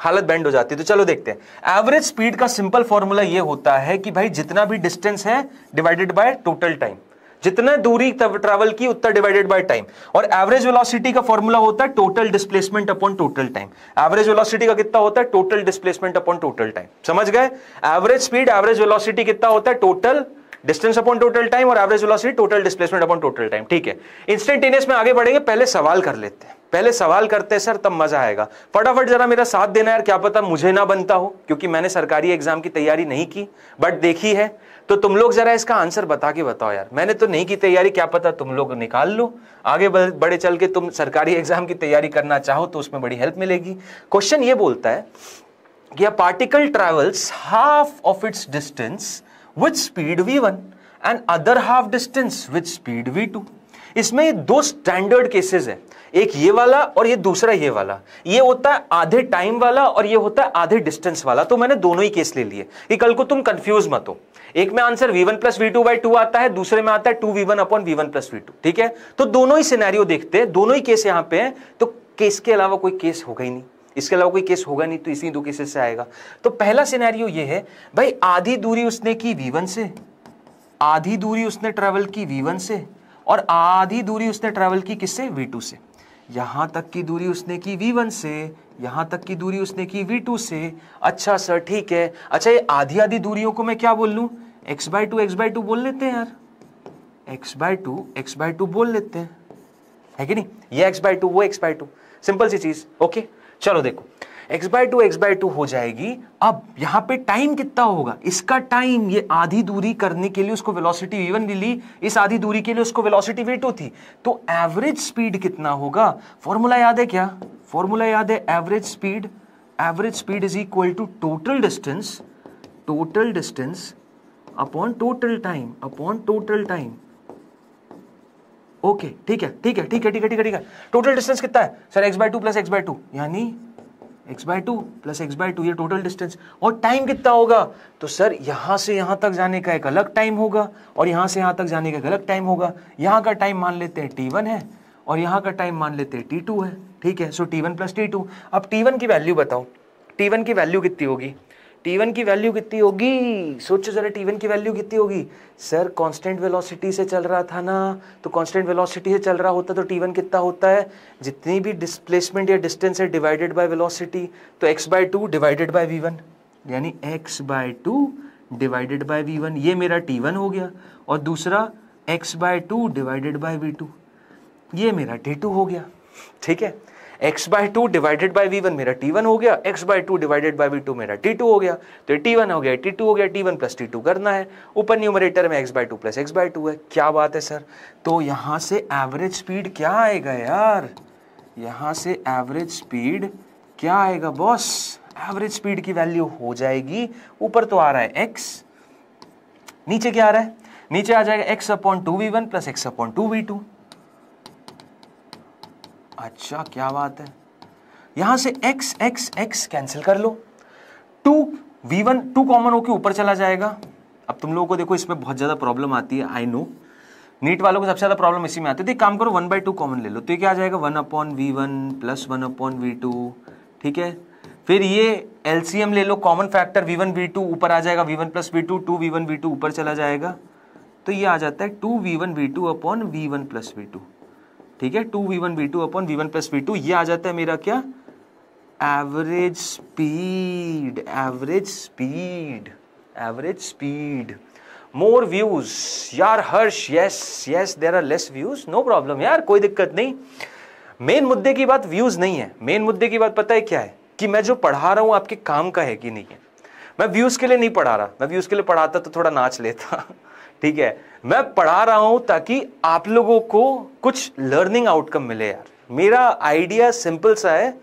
हालत बैंड हो जाती है तो चलो देखते हैं एवरेज स्पीड का सिंपल फॉर्मूला ये होता है कि भाई जितना भी डिस्टेंस है डिवाइडेड बाय टोटल टाइम जितना दूरी ट्रेवल की उतना डिवाइडेड बाय टाइम और एवरेज वेलोसिटी का फॉर्मूला होता है total displacement upon total time average velocity का कितना होता है total displacement upon total time समझ गए एवरेज स्पीड एवरेज वेलोसिटी कितना होता है total distance upon total time और average velocity total displacement upon total time ठीक है इंस्टेंटेनियस में आगे बढ़ेंगे पहले सवाल कर लेते हैं पहले सवाल करते हैं सर तब मजा आएगा फटाफट जरा मेरा साथ देना यार क्या पता मुझे ना बनता हो क्योंकि मैंने सरकारी एग्जाम की तैयारी नहीं की बट देखी है तो तुम लोग जरा इसका आंसर बता के बताओ यार मैंने तो नहीं की तैयारी क्या पता तुम लोग निकाल लो आगे बड़े चल के तुम सरकारी एग्जाम की तैयारी करना चाहो तो उसमें बड़ी हेल्प मिलेगी क्वेश्चन ये बोलता है कि particle travels half of its distance with speed v one and other half distance with speed v two इसमें दो स्टैंडर्ड केसेस है एक ये वाला और ये दूसरा ये वाला ये होता है आधे टाइम वाला और ये होता है आधे डिस्टेंस वाला तो मैंने दोनों ही केस ले लिए कि कल को तुम कंफ्यूज मत हो एक में answer v1 one plus v two by two आता है दूसरे में आता है two v one upon v one plus v two ठीक है तो दोनों ही सिनेरियो देखते हैं दोनों ही केस यहां पे हैं तो केस के अलावा कोई केस होगा ही नहीं इसके अलावा कोई केस होगा नहीं तो इसी दो केसेस से आएगा तो पहला सिनेरियो ये है भाई आधी दूरी उसने की वी से आधी दूरी उसने ट्रेवल की वी से और आधी दूरी उसने ट्रेवल की किससे वी से यहां तक की दूरी उसने की वी से यहां तक की दूरी उसने की वी से अच्छा सर ठीक है अच्छा ये आधी आधी दूरियों को मैं क्या बोल लू x by two x by two बोल लेते हैं यार x by two x by two बोल लेते हैं है कि नहीं ये एक्स बाय टू वो एक्स बाय टू सिंपल सी चीज़ ओके चलो देखो x by 2 x by two हो जाएगी अब यहाँ पे टाइम कितना होगा इसका टाइम ये आधी दूरी करने के लिए उसको वेलोसिटी वी मिली इस आधी दूरी के लिए उसको वेलोसिटी वी थी तो एवरेज स्पीड कितना होगा फॉर्मूला याद है क्या फॉर्मूला याद है average speed average speed is equal to total distance total distance upon total time upon total time okay ठीक है ठीक है ठीक है ठीक है ठीक है ठीक है टोटल डिस्टेंस कितना है sir x by two plus x by two यानी x by two plus x by two ये टोटल डिस्टेंस और टाइम कितना होगा तो सर यहाँ से यहाँ तक जाने का एक अलग टाइम होगा और यहाँ से यहाँ तक जाने का एक अलग टाइम होगा यहाँ का टाइम मान लेते हैं टी वन है और यहाँ का टाइम मान लेते हैं टी टू है ठीक है so t one plus t two अब टी वन की वैल्यू बताओ टी वन की वैल्यू कितनी होगी टी वन की वैल्यू कितनी होगी सोचो जरा टी वन की वैल्यू कितनी होगी सर कांस्टेंट वेलोसिटी से चल रहा था ना तो कांस्टेंट वेलोसिटी से चल रहा होता तो टी वन कितना होता है जितनी भी डिस्प्लेसमेंट या डिस्टेंस है डिवाइडेड बाय वेलोसिटी तो x by two divided by v one यानी x by two divided by v one ये मेरा टी वन हो गया और दूसरा x by two divided by v two ये मेरा टी हो गया ठीक है x by two divided by v one मेरा टी वन हो गया x by two divided by v two मेरा टी टू हो गया तो टी वन हो गया टी टू हो गया t one plus t two करना है ऊपर न्यूमरेटर में x by two plus x by two है क्या बात है सर तो यहाँ से एवरेज स्पीड क्या आएगा यार यहाँ से एवरेज स्पीड क्या आएगा बॉस एवरेज स्पीड की वैल्यू हो जाएगी ऊपर तो आ रहा है एक्स नीचे क्या आ रहा है नीचे आ जाएगा x upon two v one plus x upon two v two अच्छा क्या बात है यहां से x x x कैंसिल कर लो two v one two common होके ऊपर चला जाएगा अब तुम लोगों को देखो इसमें बहुत ज़्यादा प्रॉब्लम आती है आई नो नीट वालों को सबसे ज़्यादा प्रॉब्लम इसी में आती है तो काम करो वन बाई टू कॉमन ले लो तो ये क्या आ जाएगा one upon v one plus one upon v two ठीक है फिर ये एलसीएम ले लो common factor v one v two ऊपर आ जाएगा v one plus v two two v one v two ऊपर चला जाएगा तो ये आ जाता है two v one v two upon v one plus v two ठीक है two v one v two upon v one plus v two ये आ जाता है मेरा क्या average speed average speed average speed more views यार Harsh yes yes there are less views no problem यार कोई दिक्कत नहीं मेन मुद्दे की बात व्यूज नहीं है मेन मुद्दे की बात पता है क्या है कि मैं जो पढ़ा रहा हूँ आपके काम का है कि नहीं है मैं व्यूज के लिए नहीं पढ़ा रहा मैं व्यूज के लिए पढ़ाता तो थोड़ा नाच लेता ठीक है मैं पढ़ा रहा हूं ताकि आप लोगों को कुछ लर्निंग आउटकम मिले यार मेरा आइडिया सिंपल सा है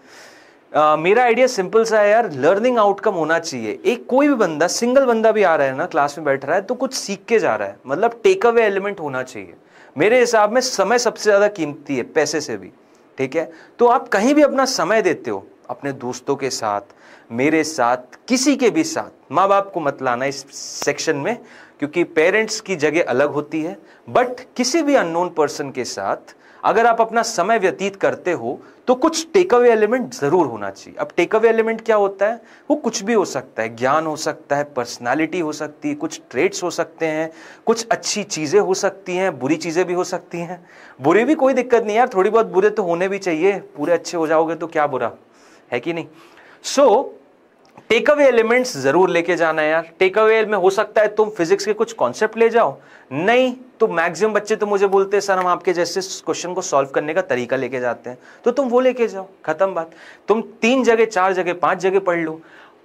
आ, मेरा आइडिया सिंपल सा है यार लर्निंग आउटकम होना चाहिए एक कोई भी बंदा सिंगल बंदा भी आ रहा है ना क्लास में बैठ रहा है तो कुछ सीख के जा रहा है मतलब टेक अवे एलिमेंट होना चाहिए मेरे हिसाब में समय सबसे ज़्यादा कीमती है पैसे से भी ठीक है तो आप कहीं भी अपना समय देते हो अपने दोस्तों के साथ मेरे साथ किसी के भी साथ माँ बाप को मत लाना इस सेक्शन में क्योंकि पेरेंट्स की जगह अलग होती है बट किसी भी अननोन पर्सन के साथ अगर आप अपना समय व्यतीत करते हो तो कुछ टेक अवे एलिमेंट जरूर होना चाहिए अब टेक अवे एलिमेंट क्या होता है वो कुछ भी हो सकता है ज्ञान हो सकता है पर्सनालिटी हो सकती है कुछ ट्रेड्स हो सकते हैं कुछ अच्छी चीज़ें हो सकती हैं बुरी चीज़ें भी हो सकती हैं बुरी भी कोई दिक्कत नहीं यार थोड़ी बहुत बुरे तो होने भी चाहिए पूरे अच्छे हो जाओगे तो क्या बुरा है कि नहीं so so, take away elements जरूर लेके जाना है यार टेक अवे में हो सकता है तुम फिजिक्स के कुछ कॉन्सेप्ट ले जाओ नहीं तो मैक्सिमम बच्चे तो मुझे बोलते हैं सर हम आपके जैसे क्वेश्चन को सॉल्व करने का तरीका लेके जाते हैं तो तुम वो लेके जाओ खत्म बात तुम तीन जगह चार जगह पांच जगह पढ़ लो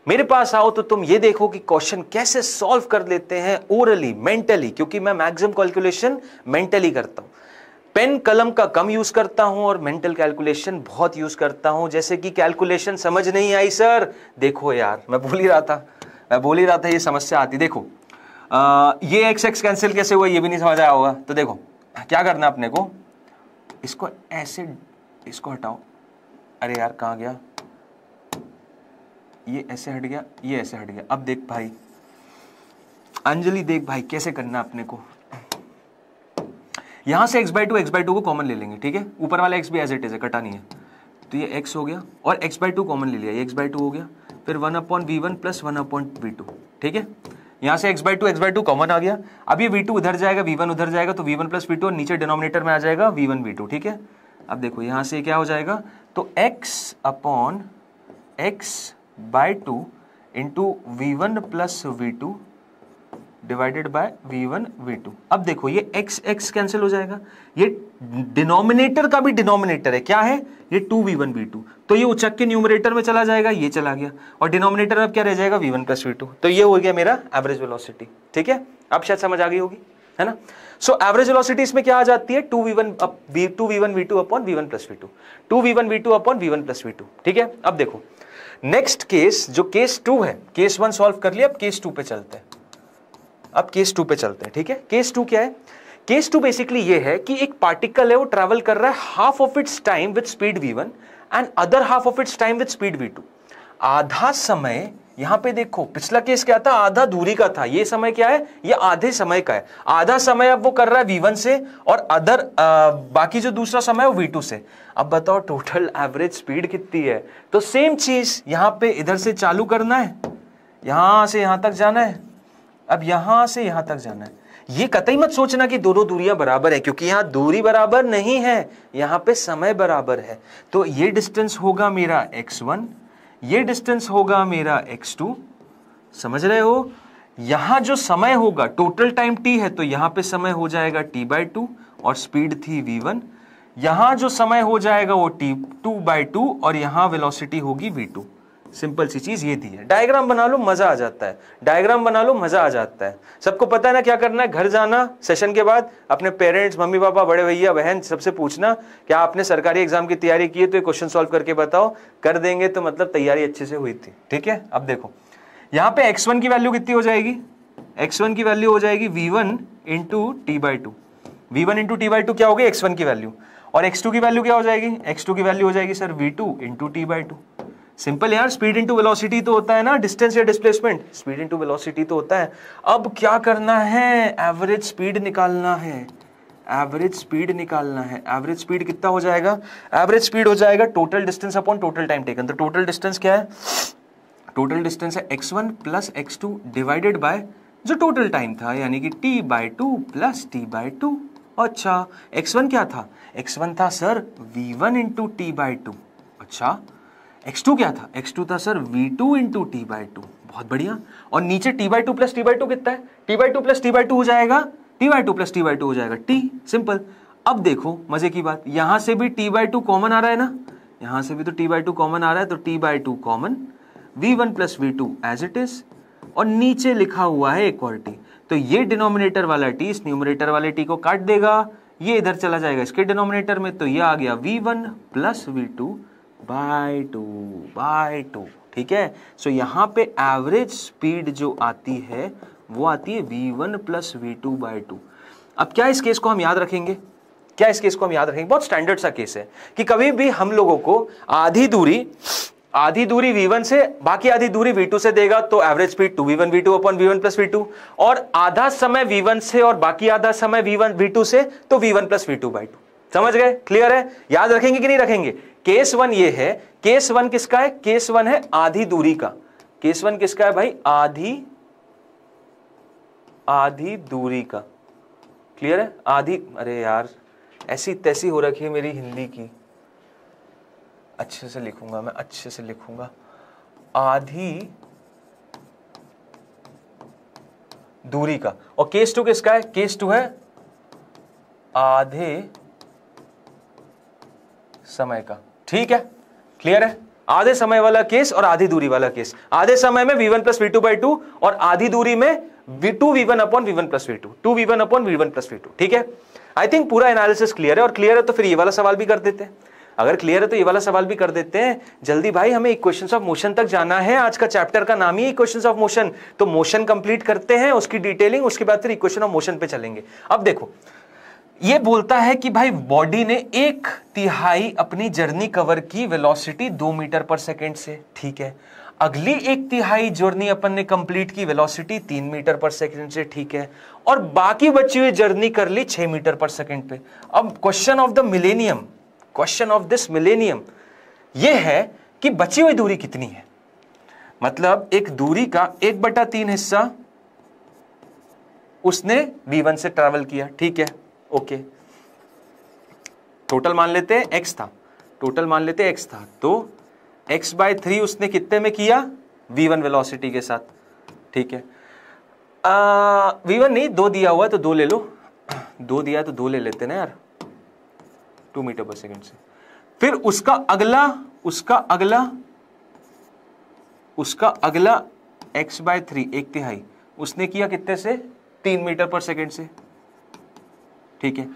मेरे पास आओ तो तुम ये देखो कि क्वेश्चन कैसे सॉल्व कर लेते हैं ओरली मेंटली क्योंकि मैं मैक्सिमम कैलकुलेशन मेंटली करता हूं पेन कलम का कम यूज करता हूं और मेंटल कैलकुलेशन बहुत यूज करता हूं जैसे कि कैलकुलेशन समझ नहीं आई सर देखो यार मैं बोल ही रहा था मैं बोल ही रहा था ये समस्या आती देखो आ, ये एक्स एक्स कैंसिल कैसे हुआ ये भी नहीं समझ आया होगा तो देखो क्या करना अपने को इसको ऐसे इसको हटाओ अरे यार कहा गया ये ऐसे हट गया ये ऐसे हट गया अब देख भाई अंजलि देख भाई कैसे करना अपने को यहां से x by two x by two को कॉमन ले लेंगे ठीक है ऊपर वाला एक्स भी एज इट इज है कटा नहीं है तो ये एक्स हो गया और एक्स बाई टू कॉमन ले लिया ये एक्स बाई टू हो गया फिर one upon v one plus one upon v two ठीक है यहाँ से x by two x by two common आ गया अब ये वी टू उधर जाएगा वी वन उधर जाएगा तो v one plus v two और नीचे डिनोमिनेटर में आ जाएगा वी वन वी टू ठीक है अब देखो यहाँ से क्या हो जाएगा तो x upon x by two into v one plus v two divided by v one v two अब देखो ये एक्स एक्स कैंसिल हो जाएगा ये डिनोमिनेटर का भी डिनोमिनेटर है क्या है ये two v one v two तो ये उचक के न्यूमरेटर में चला जाएगा ये चला गया और डिनोमिनेटर अब क्या रह जाएगा v one plus v two तो ये हो गया मेरा एवरेज वेलोसिटी ठीक है अब शायद समझ आ गई होगी है ना सो एवरेज वेलोसिटी इसमें क्या आ जाती है two v one v two v one v two upon v one plus v two two v one v two upon v one plus v two ठीक है अब देखो नेक्स्ट केस जो केस टू है केस वन सॉल्व कर लिया अब case to पे चलते हैं अब केस टू पे चलते हैं ठीक है केस टू क्या है केस टू बेसिकली ये है कि एक पार्टिकल है वो ट्रेवल कर रहा है half of its time with speed v one and other half of its time with speed v two आधा समय यहां पे देखो पिछला केस क्या था आधा दूरी का था ये समय क्या है ये आधे समय का है आधा समय अब वो कर रहा है वी वन से और अदर बाकी जो दूसरा समय है वो वी टू से अब बताओ टोटल एवरेज स्पीड कितनी है तो सेम चीज यहां पे इधर से चालू करना है यहां से यहां तक जाना है अब यहां से यहां तक जाना है ये कतई मत सोचना कि दोनों दूरियां बराबर है क्योंकि यहां दूरी बराबर नहीं है यहां पे समय बराबर है तो ये डिस्टेंस होगा मेरा x1 ये डिस्टेंस होगा मेरा x2 समझ रहे हो यहां जो समय होगा टोटल टाइम t है तो यहां पे समय हो जाएगा t बाय टू और स्पीड थी v1 यहां जो समय हो जाएगा वो टू बाय टू और यहां वेलोसिटी होगी वी टू सिंपल सी चीज़ ये दी है डायग्राम बना लो मज़ा आ जाता है डायग्राम बना लो मज़ा आ जाता है सबको पता है ना क्या करना है घर जाना सेशन के बाद अपने पेरेंट्स मम्मी पापा बड़े भैया बहन सबसे पूछना क्या आपने सरकारी एग्जाम की तैयारी की है तो ये क्वेश्चन सॉल्व करके बताओ कर देंगे तो मतलब तैयारी अच्छे से हुई थी ठीक है अब देखो यहाँ पे एक्स की वैल्यू कितनी हो जाएगी एक्स की वैल्यू हो जाएगी v one into t by two v one into t क्या होगी एक्स की वैल्यू और एक्स की वैल्यू क्या हो जाएगी एक्स की वैल्यू हो जाएगी sir v two into t simple यार स्पीड इनटू वेलोसिटी तो होता है ना डिस्टेंस या डिस्प्लेसमेंट स्पीड इनटू वेलोसिटी तो होता है अब क्या करना है एवरेज स्पीड निकालना है एवरेज स्पीड निकालना है एवरेज स्पीड कितना हो जाएगा एवरेज स्पीड हो जाएगा total distance upon total time taken तो टोटल डिस्टेंस क्या है टोटल डिस्टेंस है x one plus x two divided by जो टोटल टाइम था यानी कि t by two plus t by two अच्छा एक्स वन क्या था एक्स वन था sir v one into t by two अच्छा x2 क्या था x2 था sir v2 two into t by two बहुत बढ़िया और नीचे t by two plus t by two कितना है t by two plus t by two हो जाएगा t by two plus t by two हो जाएगा t सिंपल अब देखो मजे की बात यहां से भी t बाई टू कॉमन आ रहा है ना यहां से भी तो t बाई टू कॉमन आ रहा है तो t by two common v one plus v two as it is और नीचे लिखा हुआ है इक्वालिटी तो ये डिनोमिनेटर वाला टी इस न्यूमिनेटर वाले टी को काट देगा ये इधर चला जाएगा इसके डिनोमिनेटर में तो ये आ गया v one plus v two by two by two ठीक है सो so, यहाँ पे एवरेज स्पीड जो आती है वो आती है v one plus v two by two अब क्या इस केस को हम याद रखेंगे क्या इस केस को हम याद रखेंगे बहुत स्टैंडर्ड सा केस है कि कभी भी हम लोगों को आधी दूरी आधी दूरी v1 से बाकी आधी दूरी v2 से देगा तो average speed 2v1 v2 v one plus v two और आधा समय v1 से और बाकी आधा समय v1 v2 से तो v1 plus v two by two समझ गए क्लियर है याद रखेंगे कि नहीं रखेंगे केस वन ये है केस वन किसका है केस वन है आधी दूरी का केस वन किसका है भाई आधी आधी दूरी का क्लियर है आधी अरे यार ऐसी तैसी हो रखी है मेरी हिंदी की अच्छे से लिखूंगा मैं अच्छे से लिखूंगा आधी दूरी का और केस टू किसका है केस टू है आधे समय का ठीक है क्लियर है आधे समय वाला केस और आधी दूरी वाला केस आधे समय में v one plus v two by two और आधी दूरी में v two v one upon v one plus v two two v one upon v one plus v two ठीक है आई थिंक पूरा एनालिसिस क्लियर है और क्लियर है तो फिर ये वाला सवाल भी कर देते हैं अगर क्लियर है तो ये वाला सवाल भी कर देते हैं जल्दी भाई हमें इक्वेशंस ऑफ मोशन तक जाना है आज का चैप्टर का नाम ही इक्वेशंस ऑफ मोशन तो मोशन कंप्लीट करते हैं उसकी डिटेलिंग उसके बाद फिर इक्वेशन ऑफ मोशन पे चलेंगे अब देखो ये बोलता है कि भाई बॉडी ने एक तिहाई अपनी जर्नी कवर की वेलोसिटी दो मीटर पर सेकेंड से ठीक है अगली एक तिहाई जर्नी अपन ने कंप्लीट की वेलोसिटी तीन मीटर पर सेकेंड से ठीक है और बाकी बची हुई जर्नी कर ली छह मीटर पर सेकेंड पे अब question of the millennium question of this millennium ये है कि बची हुई दूरी कितनी है मतलब एक दूरी का एक बटा तीन हिस्सा उसने बी वन से ट्रेवल किया ठीक है ओके टोटल मान लेते हैं एक्स था टोटल मान लेते हैं एक्स था तो एक्स बाय थ्री उसने कितने में किया वी वन वेलोसिटी के साथ ठीक है वी वन नहीं दो दिया हुआ है तो दो ले लो दो दिया तो दो ले लेते ना यार टू मीटर पर सेकेंड से फिर उसका अगला उसका अगला उसका अगला एक्स बाय थ्री एक तिहाई उसने किया कितने से तीन मीटर पर सेकेंड से ठीक है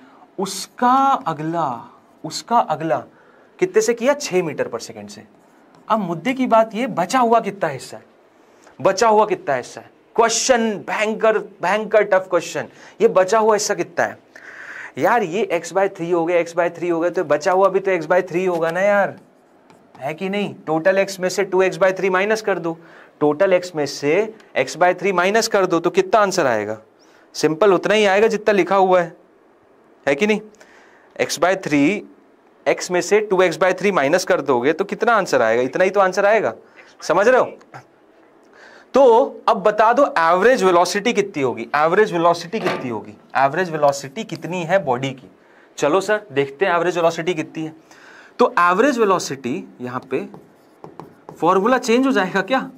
उसका अगला उसका अगला कितने से किया छह मीटर पर सेकेंड से अब मुद्दे की बात यह बचा हुआ कितना हिस्सा है बचा हुआ कितना हिस्सा है क्वेश्चन भयंकर भयंकर टफ क्वेश्चन ये बचा हुआ हिस्सा कितना है यार ये एक्स बाय थ्री हो गया एक्स बाय थ्री हो गया तो बचा हुआ भी तो एक्स बाय थ्री होगा ना यार है कि नहीं टोटल एक्स में से two x by three minus कर दो टोटल एक्स में से एक्स बाय थ्री माइनस कर दो तो कितना आंसर आएगा सिंपल उतना ही आएगा जितना लिखा हुआ है है कि नहीं x बाय थ्री एक्स में से two x by three minus कर दोगे तो कितना आंसर आएगा इतना ही तो आंसर आएगा समझ रहे हो तो अब बता दो एवरेज वेलोसिटी कितनी होगी एवरेज वेलोसिटी कितनी होगी एवरेज वेलोसिटी कितनी है बॉडी की चलो सर देखते हैं एवरेज वेलोसिटी कितनी है तो एवरेज वेलोसिटी यहां पे फॉर्मूला चेंज हो जाएगा क्या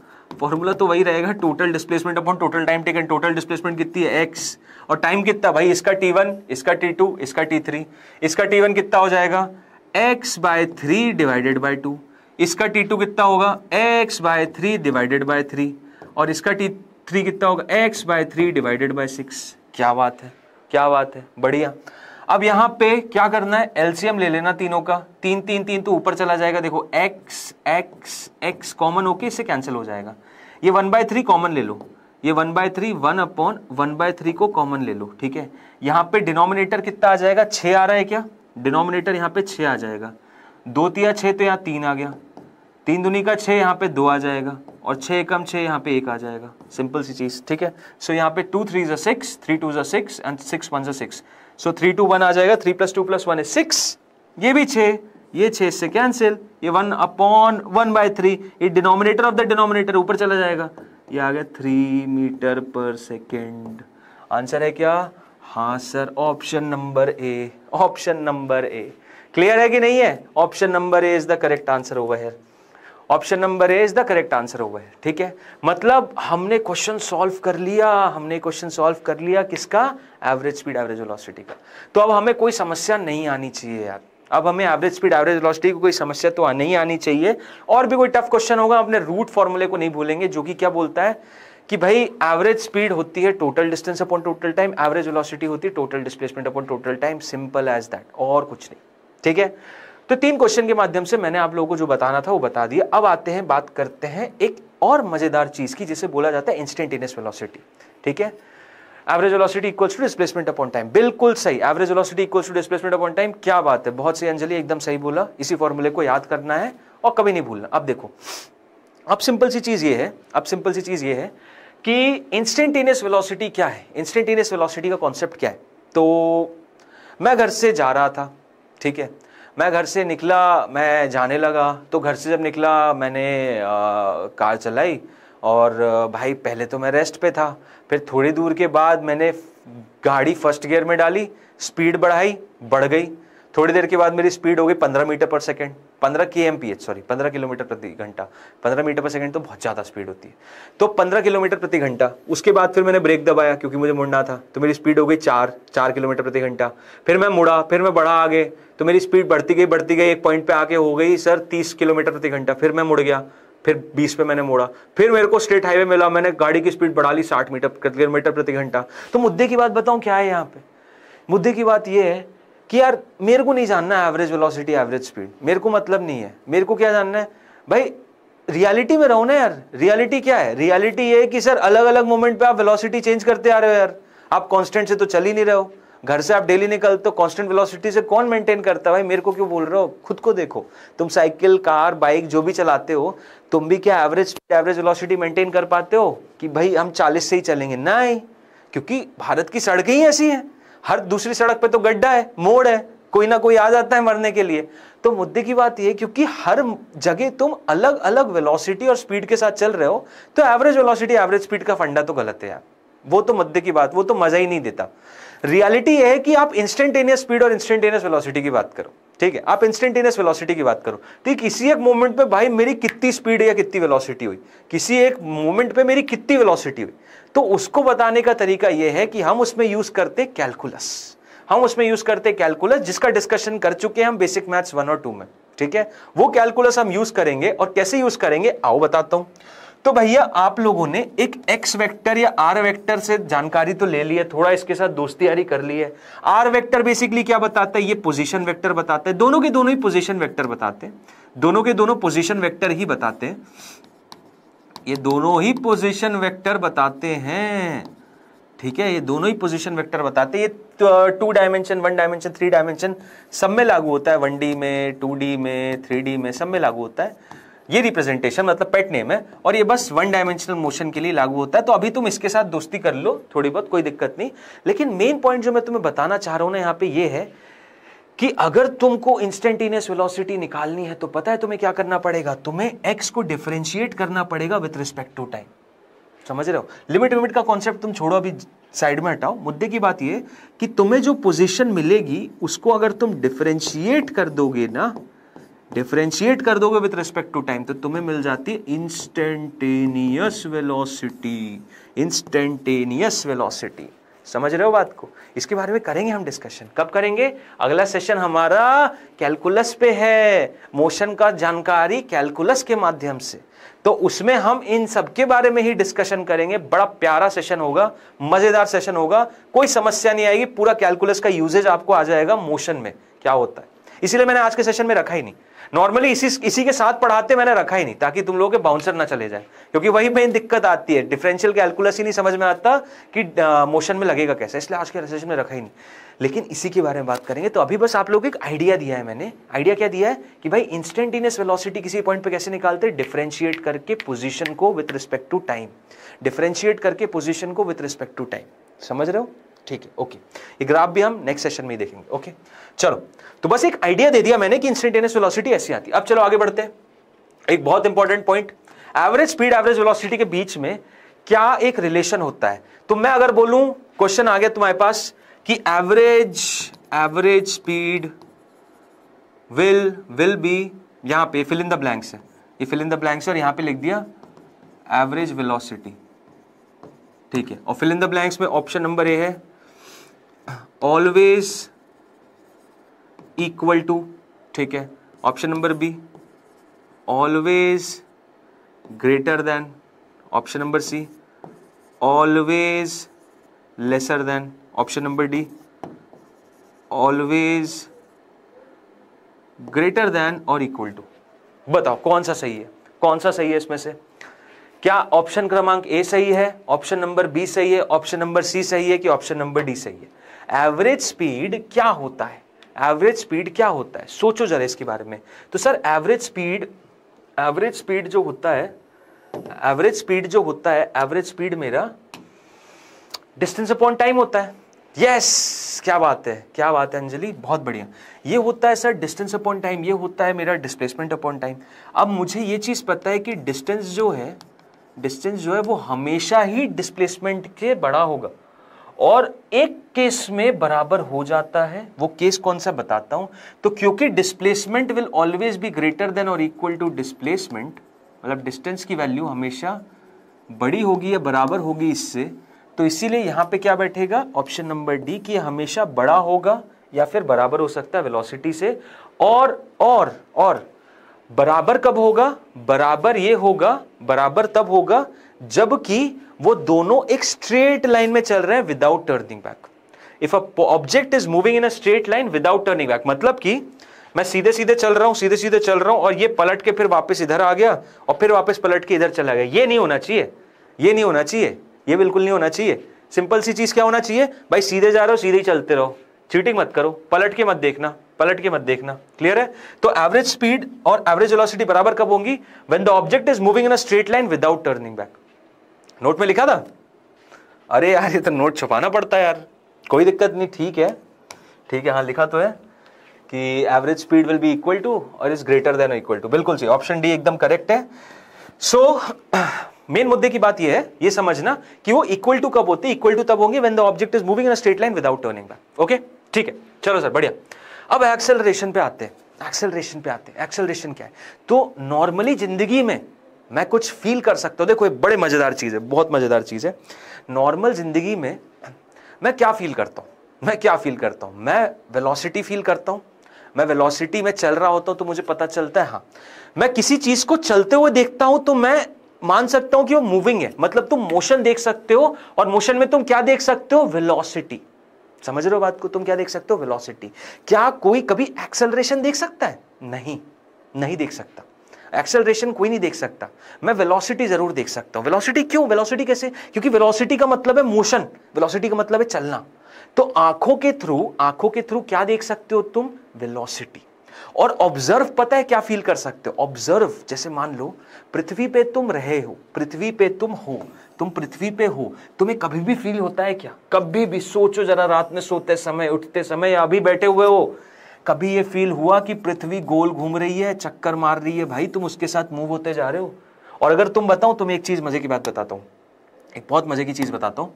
फॉर्मूला तो वही रहेगा total displacement upon total time taken total displacement कितनी है एक्स और टाइम कितना भाई इसका टी वन इसका टी टू इसका टी थ्री इसका टी वन कितना हो जाएगा x by three divided by two इसका टी टू कितना होगा x by three divided by three और इसका टी थ्री कितना होगा x by three divided by six क्या बात है क्या बात है बढ़िया अब यहाँ पे क्या करना है एलसीएम ले लेना तीनों का तीन तीन तीन तो ऊपर चला जाएगा देखो एक्स एक्स एक्स कॉमन होके इससे कैंसिल हो जाएगा ये वन बाय थ्री कॉमन ले लो ये one by three one upon one by three को कॉमन ले लो ठीक है यहाँ पे डिनोमिनेटर कितना आ जाएगा छ आ रहा है क्या डिनोमिनेटर यहाँ पे छ आ जाएगा दो तिया छः तो यहाँ तीन आ गया तीन दुनी का छ यहाँ पे दो आ जाएगा और छः एकम छः यहाँ पे एक आ जाएगा सिंपल सी चीज़ ठीक है सो so, यहाँ पे टू थ्री जो सिक्स थ्री टू जो सिक्स एंड सिक्स वन जो six so three two one आ जाएगा three plus two plus one है सिक्स ये भी छे ये छे इससे कैंसिल ये one upon one by three ये डिनोमिनेटर ऑफ द डिनोमिनेटर ऊपर चला जाएगा ये आ गया थ्री मीटर पर सेकेंड आंसर है क्या हाँ sir option number A option number A clear है कि नहीं है option number A is the correct answer over here option number A is the correct answer हुआ है ठीक है मतलब हमने क्वेश्चन सॉल्व कर लिया हमने क्वेश्चन सॉल्व कर लिया किसका एवरेज स्पीड एवरेज वेलोसिटी का तो अब हमें कोई समस्या नहीं आनी चाहिए यार अब हमें एवरेज स्पीड एवरेज वेलोसिटी की कोई समस्या तो नहीं आनी चाहिए और भी कोई टफ क्वेश्चन होगा अपने रूट फॉर्मूले को नहीं भूलेंगे जो कि क्या बोलता है कि भाई एवरेज स्पीड होती है total distance upon total time average velocity होती है total displacement upon total time simple as that और कुछ नहीं ठीक है तो तीन क्वेश्चन के माध्यम से मैंने आप लोगों को जो बताना था वो बता दिया अब आते हैं बात करते हैं एक और मजेदार चीज की जिसे बोला जाता है इंस्टेंटेनियस वेलोसिटी ठीक है average velocity equals to displacement upon time बिल्कुल सही average velocity equals to displacement upon time क्या बात है बहुत सही अंजलि एकदम सही बोला इसी फॉर्मूले को याद करना है और कभी नहीं भूलना अब देखो अब सिंपल सी चीज ये है अब सिंपल सी चीज ये है कि इंस्टेंटेनियस वेलोसिटी क्या है इंस्टेंटेनियस वेलोसिटी का कॉन्सेप्ट क्या है तो मैं घर से जा रहा था ठीक है मैं घर से निकला मैं जाने लगा तो घर से जब निकला मैंने आ, कार चलाई और भाई पहले तो मैं रेस्ट पे था फिर थोड़ी दूर के बाद मैंने गाड़ी फर्स्ट गियर में डाली स्पीड बढ़ाई बढ़ गई थोड़ी देर के बाद मेरी स्पीड हो गई पंद्रह मीटर पर सेकेंड पंद्रह के एम पी एच सॉरी पंद्रह किलोमीटर प्रति घंटा पंद्रह मीटर पर सेकेंड तो बहुत ज़्यादा स्पीड होती है तो पंद्रह किलोमीटर प्रति घंटा उसके बाद फिर मैंने ब्रेक दबाया क्योंकि मुझे मुड़ना था तो मेरी स्पीड हो गई चार चार किलोमीटर प्रति घंटा फिर मैं मुड़ा फिर मैं बढ़ा आगे तो मेरी स्पीड बढ़ती गई बढ़ती गई एक पॉइंट पे आके हो गई सर तीस किलोमीटर प्रति घंटा फिर मैं मुड़ गया फिर 20 पे मैंने मोड़ा फिर मेरे को स्टेट हाईवे मिला मैंने गाड़ी की स्पीड बढ़ा ली 60 मीटर किलोमीटर प्रति घंटा तो मुद्दे की बात बताऊं क्या है यहाँ पे मुद्दे की बात यह है कि यार मेरे को नहीं जानना है एवरेज वेलोसिटी एवरेज स्पीड मेरे को मतलब नहीं है मेरे को क्या जानना है भाई रियलिटी में रहो ना यार रियलिटी क्या है रियलिटी ये है कि सर अलग अलग मोमेंट पे आप वेलोसिटी चेंज करते आ रहे हो यार आप कांस्टेंट से तो चल ही नहीं रहे हो घर से आप डेली निकलते हो कांस्टेंट वेलोसिटी से कौन मेंटेन करता है भाई मेरे को क्यों बोल रहे हो खुद को देखो तुम साइकिल कार बाइक जो भी चलाते हो तुम भी क्या एवरेज एवरेज वेलोसिटी मेंटेन कर पाते हो कि भाई हम 40 से ही चलेंगे ना क्योंकि भारत की सड़कें ही ऐसी हैं हर दूसरी सड़क पे तो गड्ढा है मोड़ है कोई ना कोई आ जाता है मरने के लिए तो मुद्दे की बात यह क्योंकि हर जगह तुम अलग अलग वेलोसिटी और स्पीड के साथ चल रहे हो तो एवरेज वेलोसिटी एवरेज स्पीड का फंडा तो गलत है यार वो तो मुद्दे की बात वो तो मजा ही नहीं देता रियलिटी यह है कि आप इंस्टेंटेनियस स्पीड और इंस्टेंटेनियस वेलोसिटी की बात करो ठीक है आप इंस्टेंटेनियस वेलोसिटी की बात करो ठीक तो किसी एक मोमेंट पे भाई मेरी कितनी स्पीड या कितनी वेलोसिटी हुई किसी एक मोमेंट पे मेरी कितनी वेलोसिटी हुई तो उसको बताने का तरीका यह है कि हम उसमें यूज करते कैलकुलस हम उसमें यूज करते कैलकुलस जिसका डिस्कशन कर चुके हैं हम बेसिक मैथ्स वन और टू में ठीक है वो कैलकुलस हम यूज करेंगे और कैसे यूज करेंगे आओ बताता हूं तो भैया आप लोगों ने एक एक्स वेक्टर या आर वेक्टर से जानकारी तो ले ली है थोड़ा इसके साथ दोस्ती यारी कर ली है आर वेक्टर बेसिकली क्या बताता है ये पोजीशन वेक्टर बताता है दोनों के दोनों ही पोजीशन वेक्टर बताते हैं दोनों के दोनों पोजीशन वेक्टर ही बताते हैं ये दोनों ही पोजिशन वेक्टर बताते हैं ठीक है ये दोनों ही पोजिशन वेक्टर बताते हैं ये two dimension one dimension three dimension सब में लागू होता है वन डी में टू डी में थ्री डी में सब में लागू होता है ये रिप्रेजेंटेशन मतलब पेट नेम है और ये बस वन डायमेंशनल मोशन के लिए लागू होता है तो अभी तुम इसके साथ दोस्ती कर लो थोड़ी बहुत कोई दिक्कत नहीं लेकिन मेन पॉइंट जो मैं तुम्हें बताना चाह रहा हूं ना यहाँ पे ये है कि अगर तुमको इंस्टेंटेनियस वेलोसिटी निकालनी है तो पता है तुम्हें क्या करना पड़ेगा तुम्हें एक्स को डिफ्रेंशिएट करना पड़ेगा विथ रिस्पेक्ट टू टाइम समझ रहे हो लिमिट विमिट का कॉन्सेप्ट तुम छोड़ो अभी साइड में हटाओ मुद्दे की बात यह कि तुम्हें जो पोजीशन मिलेगी उसको अगर तुम डिफ्रेंशिएट कर दोगे ना डिफ्रेंशिएट कर दोगे विथ रिस्पेक्ट टू टाइम तो तुम्हें मिल जाती है इंस्टेंटेनियस वेलोसिटी इंस्टेंटेनियस वेलोसिटी समझ रहे हो बात को इसके बारे में करेंगे हम डिस्कशन कब करेंगे अगला सेशन हमारा कैलकुलस पे है मोशन का जानकारी कैलकुलस के माध्यम से तो उसमें हम इन सब के बारे में ही डिस्कशन करेंगे बड़ा प्यारा सेशन होगा मज़ेदार सेशन होगा कोई समस्या नहीं आएगी पूरा कैलकुलस का यूजेज आपको आ जाएगा मोशन में क्या होता है इसीलिए मैंने आज के सेशन में रखा ही नहीं नॉर्मली इसी इसी के साथ पढ़ाते मैंने रखा ही नहीं ताकि तुम लोगों के बाउंसर ना चले जाए क्योंकि वही मेन दिक्कत आती है डिफरेंशियल कैलकुलस ही नहीं समझ में आता कि मोशन में लगेगा कैसे इसलिए आज के रिसर्च में रखा ही नहीं लेकिन इसी के बारे में बात करेंगे तो अभी बस आप लोग एक आइडिया दिया है मैंने आइडिया क्या दिया है कि भाई इंस्टेंटेनियस वेलोसिटी किसी पॉइंट पे कैसे निकालते हैं डिफरेंशिएट करके पोजीशन को with respect to time differentiate करके पोजीशन को विथ रिस्पेक्ट टू टाइम समझ रहे हो ठीक है ओके ये ग्राफ भी हम नेक्स्ट सेशन में देखेंगे ओके चलो तो बस एक आइडिया दे दिया मैंने कि इंस्टेंटेनियस वेलोसिटी ऐसी आती है अब चलो आगे बढ़ते हैं एक बहुत important point average speed average velocity के बीच में क्या एक रिलेशन होता है तो मैं अगर बोलूं क्वेश्चन आ गया तुम्हारे पास कि average average speed will will be यहां पे फिल इन द ब्लैंक्स है ये फिल इन द ब्लैंक्स और यहां पे लिख दिया एवरेज वेलोसिटी ठीक है और फिल इन द ब्लैंक्स में ऑप्शन नंबर ए है ऑलवेज इक्वल टू ठीक है option number B always greater than option number C always lesser than option number D always greater than और इक्वल टू बताओ कौन सा सही है कौन सा सही है इसमें से क्या ऑप्शन क्रमांक ए सही है ऑप्शन नंबर बी सही है ऑप्शन नंबर सी सही है कि ऑप्शन नंबर डी सही है एवरेज स्पीड क्या होता है एवरेज स्पीड क्या होता है सोचो जरा इसके बारे में तो sir average speed average speed जो होता है एवरेज स्पीड जो होता है एवरेज स्पीड मेरा डिस्टेंस अपॉन टाइम होता है यस yes! क्या बात है क्या बात है अंजलि बहुत बढ़िया ये होता है सर डिस्टेंस अपॉन टाइम ये होता है मेरा डिस्प्लेसमेंट अपॉन टाइम अब मुझे ये चीज़ पता है कि डिस्टेंस जो है डिस्टेंस जो है वो हमेशा ही डिस्प्लेसमेंट के बड़ा होगा और एक केस में बराबर हो जाता है वो केस कौन सा बताता हूं तो क्योंकि displacement will always be greater than और इक्वल टू डिस्प्लेसमेंट मतलब डिस्टेंस की वैल्यू हमेशा बड़ी होगी या बराबर होगी इससे तो इसीलिए यहां पे क्या बैठेगा ऑप्शन नंबर डी कि हमेशा बड़ा होगा या फिर बराबर हो सकता है वेलोसिटी से और और और बराबर कब होगा बराबर ये होगा बराबर तब होगा जबकि वो दोनों एक स्ट्रेट लाइन में चल रहे हैं without turning back if a object is moving in a straight line without turning back मतलब कि मैं सीधे सीधे चल रहा हूं सीधे सीधे चल रहा हूं और ये पलट के फिर वापस इधर आ गया और फिर वापस पलट के इधर चला गया ये नहीं होना चाहिए ये नहीं होना चाहिए ये बिल्कुल नहीं होना चाहिए सिंपल सी चीज़ क्या होना चाहिए भाई सीधे जा रहे हो सीधे ही चलते रहो चीटिंग मत करो पलट के मत देखना पलट के मत देखना क्लियर है तो एवरेज स्पीड और एवरेज वेलोसिटी बराबर कब होंगी when the object is moving in a straight line without turning back note में लिखा था अरे यार ये तो नोट छुपाना पड़ता है यार कोई दिक्कत नहीं ठीक है ठीक है हाँ लिखा तो है कि average speed will be equal to और is greater than equal to बिल्कुल सही ऑप्शन डी एकदम करेक्ट है सो so, मेन मुद्दे की बात यह है ये समझना कि वो इक्वल टू कब होती है इक्वल टू तब होंगे when the object is moving in straight line without turning back okay ठीक है चलो सर बढ़िया अब एक्सेलरेशन पे आते हैं एक्सेलरेशन पे आते हैं एक्सेलरेशन क्या है तो नॉर्मली जिंदगी में मैं कुछ फील कर सकता हूँ देखो ये बड़े मज़ेदार चीज़ है बहुत मज़ेदार चीज़ है नॉर्मल ज़िंदगी में मैं क्या फील करता हूँ मैं क्या फील करता हूँ मैं वेलोसिटी फील करता हूँ मैं वेलोसिटी में चल रहा होता हूँ तो मुझे पता चलता है हाँ मैं किसी चीज़ को चलते हुए देखता हूँ तो मैं मान सकता हूँ कि वो मूविंग है मतलब तुम मोशन देख सकते हो और मोशन में तुम क्या देख सकते हो वेलोसिटी समझ रहे हो बात को तुम क्या देख सकते हो वेलोसिटी क्या कोई कभी एक्सेलरेशन देख सकता है नहीं नहीं देख सकता एक्सेलरेशन कोई नहीं देख सकता मैं वेलोसिटी जरूर देख सकता हूं वेलोसिटी क्यों वेलोसिटी कैसे क्योंकि वेलोसिटी का मतलब है मोशन वेलोसिटी का मतलब है चलना तो आंखों के थ्रू आंखों के थ्रू क्या देख सकते हो तुम वेलोसिटी और ऑब्जर्व पता है क्या फील कर सकते हो ऑब्जर्व जैसे मान लो पृथ्वी पे तुम रहे हो पृथ्वी पे तुम हो तुम पृथ्वी पे हो तुम्हें कभी भी फील होता है क्या कभी भी सोचो जरा रात में सोते समय उठते समय या अभी बैठे हुए हो कभी ये फील हुआ कि पृथ्वी गोल घूम रही है चक्कर मार रही है भाई तुम उसके साथ मूव होते जा रहे हो और अगर तुम बताओ तुम्हें एक चीज़ मज़े की बात बताता हूँ एक बहुत मज़े की चीज़ बताता हूँ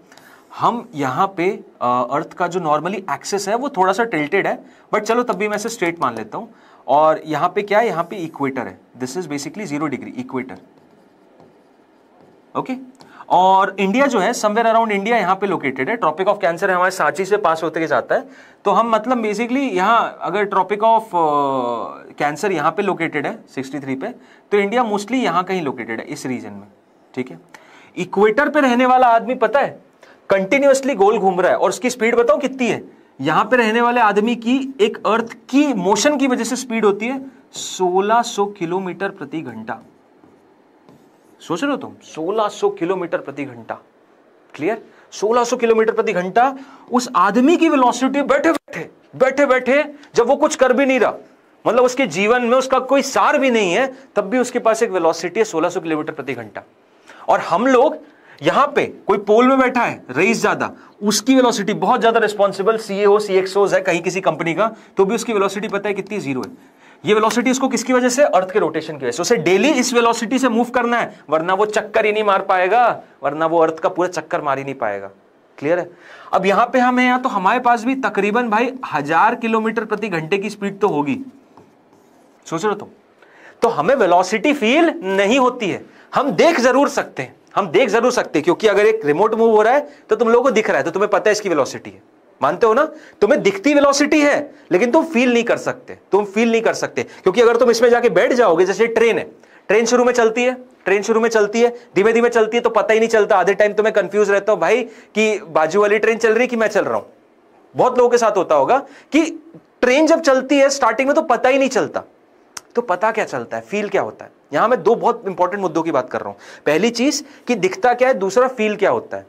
हम यहाँ पे अर्थ का जो नॉर्मली एक्सेस है वो थोड़ा सा टिल्टेड है बट चलो तब भी मैं इसे स्ट्रेट मान लेता हूँ और यहाँ पे क्या है यहाँ पे इक्वेटर है this is basically zero degree equator okay और इंडिया जो है समवेयर अराउंड इंडिया यहाँ पे लोकेटेड है ट्रॉपिक ऑफ कैंसर हमारे सांची से पास होते के जाता है तो हम मतलब बेसिकली यहाँ अगर ट्रॉपिक ऑफ कैंसर यहाँ पे लोकेटेड है 63 पे तो इंडिया मोस्टली यहाँ कहीं लोकेटेड है इस रीजन में ठीक है इक्वेटर पे रहने वाला आदमी पता है कंटिन्यूसली गोल घूम रहा है और उसकी स्पीड बताओ कितनी है यहाँ पे रहने वाले आदमी की एक अर्थ की मोशन की वजह से स्पीड होती है 1600 किलोमीटर प्रति घंटा सोच रहे हो तुम 1600 किलोमीटर प्रति घंटा क्लियर 1600 किलोमीटर प्रति घंटा उस आदमी की वेलोसिटी बैठे बैठे बैठे बैठे जब वो कुछ कर भी नहीं रहा मतलब उसके जीवन में उसका कोई सार भी नहीं है तब भी उसके पास एक वेलोसिटी है 1600 किलोमीटर प्रति घंटा और हम लोग यहां पे कोई पोल में बैठा है रेस ज्यादा उसकी वेलोसिटी बहुत ज्यादा रिस्पॉन्सिबल सीएओ सीएक्सओ है कहीं किसी कंपनी का तो भी उसकी वेलोसिटी पता है कितनी जीरो है ये वेलोसिटी इसको किसकी वजह से अर्थ के रोटेशन की वजह से उसे डेली इस वेलोसिटी से मूव करना है वरना वो चक्कर ही नहीं मार पाएगा वरना वो अर्थ का पूरा चक्कर मार ही नहीं पाएगा क्लियर है अब यहां पे हमें यहां तो हमारे पास भी तकरीबन भाई हजार किलोमीटर प्रति घंटे की स्पीड तो होगी सोच रहे हो तुम तो हमें वेलोसिटी फील नहीं होती है हम देख जरूर सकते हैं हम देख जरूर सकते हैं क्योंकि अगर एक रिमोट मूव हो रहा है तो तुम लोगों को दिख रहा है तो तुम्हें पता है इसकी वेलोसिटी है मानते हो ना तुम्हें दिखती वेलोसिटी है लेकिन तुम फील नहीं कर सकते तुम फील नहीं कर सकते क्योंकि अगर तुम इसमें जाके बैठ जाओगे जैसे ट्रेन है ट्रेन शुरू में चलती है ट्रेन शुरू में चलती है धीमे धीमे चलती है तो पता ही नहीं चलता आधे टाइम तुम्हें कंफ्यूज रहता हूं भाई कि बाजू वाली ट्रेन चल रही कि मैं चल रहा हूं बहुत लोगों के साथ होता होगा कि ट्रेन जब चलती है स्टार्टिंग में तो पता ही नहीं चलता तो पता क्या चलता है फील क्या होता है यहां मैं दो बहुत इंपॉर्टेंट मुद्दों की बात कर रहा हूं पहली चीज कि दिखता क्या है दूसरा फील क्या होता है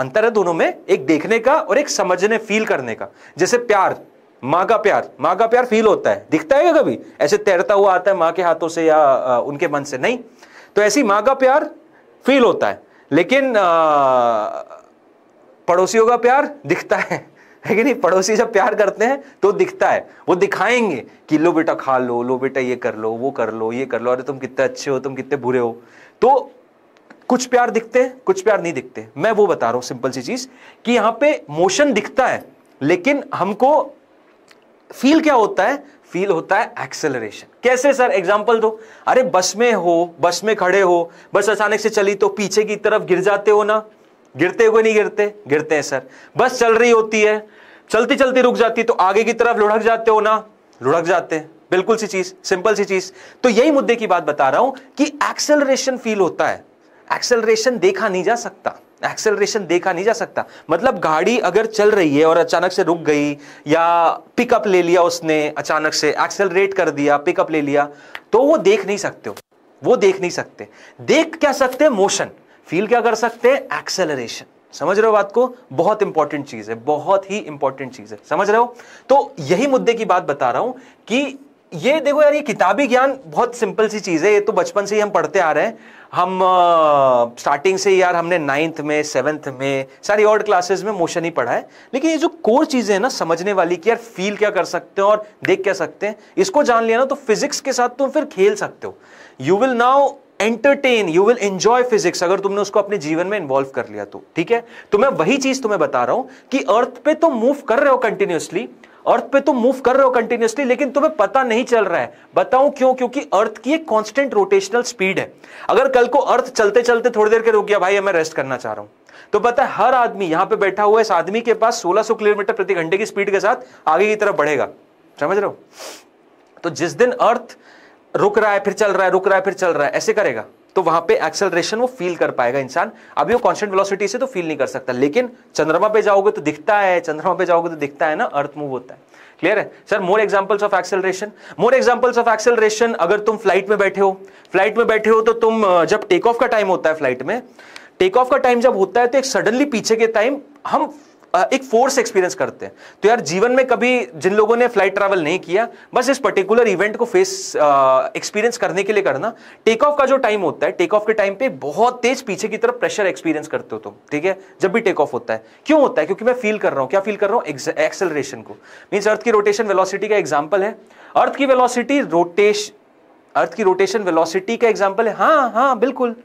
अंतर है दोनों में एक देखने का और एक समझने फील करने का जैसे प्यार माँ का प्यार माँ का प्यार फील होता है दिखता है कभी ऐसे तैरता हुआ आता है माँ के हाथों से या आ, उनके मन से नहीं तो ऐसी माँ का प्यार फील होता है लेकिन पड़ोसियों का प्यार दिखता है है कि नहीं पड़ोसी जब प्यार करते हैं तो दिखता है वो दिखाएंगे कि लो बेटा खा लो लो बेटा ये कर लो वो कर लो ये कर लो अरे तुम कितने अच्छे हो तुम कितने बुरे हो तो कुछ प्यार दिखते हैं कुछ प्यार नहीं दिखते मैं वो बता रहा हूं सिंपल सी चीज कि यहां पे मोशन दिखता है लेकिन हमको फील क्या होता है फील होता है एक्सेलरेशन कैसे सर एग्जाम्पल दो अरे बस में हो बस में खड़े हो बस अचानक से चली तो पीछे की तरफ गिर जाते हो ना गिरते हुए नहीं गिरते गिरते हैं सर बस चल रही होती है चलती चलती रुक जाती तो आगे की तरफ लुढ़क जाते हो ना लुढ़क जाते हैं बिल्कुल सी चीज सिंपल सी चीज तो यही मुद्दे की बात बता रहा हूं कि एक्सेलरेशन फील होता है एक्सेलरेशन देखा नहीं जा सकता एक्सेलरेशन देखा नहीं जा सकता मतलब गाड़ी अगर चल रही है और अचानक से रुक गई या पिकअप ले लिया उसने अचानक से एक्सेलरेट कर दिया पिकअप ले लिया तो वो देख नहीं सकते हो वो देख नहीं सकते देख क्या सकते हैं मोशन फील क्या कर सकते हैं एक्सेलरेशन समझ रहे हो बात को बहुत इंपॉर्टेंट चीज है बहुत ही इंपॉर्टेंट चीज है समझ रहे हो तो यही मुद्दे की बात बता रहा हूं कि ये देखो यार ये किताबी ज्ञान बहुत सिंपल सी चीज़ है ये तो बचपन से ही हम पढ़ते आ रहे हैं हम आ, स्टार्टिंग से यार हमने नाइन्थ में सेवन्थ में सारी और क्लासेस में मोशन ही पढ़ा है लेकिन ये जो कोर चीज़ें हैं ना समझने वाली कि यार फील क्या कर सकते हैं और देख क्या सकते हैं इसको जान लिया ना तो फिजिक्स के साथ तुम फिर खेल सकते हो you will now entertain you will enjoy physics अगर तुमने उसको अपने जीवन में इन्वॉल्व कर लिया तो ठीक है तो मैं वही चीज तुम्हें बता रहा हूं कि अर्थ पे तो मूव कर रहे हो कंटिन्यूसली अर्थ पे तुम मूव कर रहे हो कंटिन्यूसली लेकिन तुम्हें पता नहीं चल रहा है बताऊं क्यों क्योंकि अर्थ की एक कांस्टेंट रोटेशनल स्पीड है अगर कल को अर्थ चलते चलते थोड़ी देर के रुक गया भाई मैं रेस्ट करना चाह रहा हूं तो पता है हर आदमी यहां पे बैठा हुआ इस आदमी के पास 1600 किलोमीटर प्रति घंटे की स्पीड के साथ आगे की तरफ बढ़ेगा समझ रहे हो तो जिस दिन अर्थ रुक रहा है फिर चल रहा है रुक रहा है फिर चल रहा है ऐसे करेगा तो वहां पे एक्सेलरेशन वो फील कर पाएगा इंसान अभी वो कांस्टेंट वेलोसिटी से तो फील नहीं कर सकता लेकिन चंद्रमा पे जाओगे तो दिखता है चंद्रमा पे जाओगे तो दिखता है ना अर्थ मूव होता है क्लियर है sir more examples of acceleration more examples of acceleration अगर तुम फ्लाइट में बैठे हो फ्लाइट में बैठे हो तो तुम जब टेक ऑफ का टाइम होता है फ्लाइट में टेक ऑफ का टाइम जब होता है तो एक सडनली पीछे के टाइम हम एक फोर्स एक्सपीरियंस करते हैं तो यार जीवन में कभी जिन लोगों ने फ्लाइट ट्रैवल नहीं किया बस इस पर्टिकुलर इवेंट को फेस एक्सपीरियंस करने के लिए करना टेक ऑफ का जो टाइम होता है टेक ऑफ के टाइम पे बहुत तेज पीछे की तरफ प्रेशर एक्सपीरियंस करते हो तुम ठीक है जब भी टेक ऑफ होता है क्यों होता है क्योंकि मैं फील कर रहा हूं क्या फील कर रहा हूं एक्सेलरेशन को मीन्स अर्थ की रोटेशन वेलोसिटी का एग्जाम्पल है अर्थ की वेलोसिटी रोटेश अर्थ की रोटेशन वेलोसिटी का एग्जाम्पल है हाँ हाँ बिल्कुल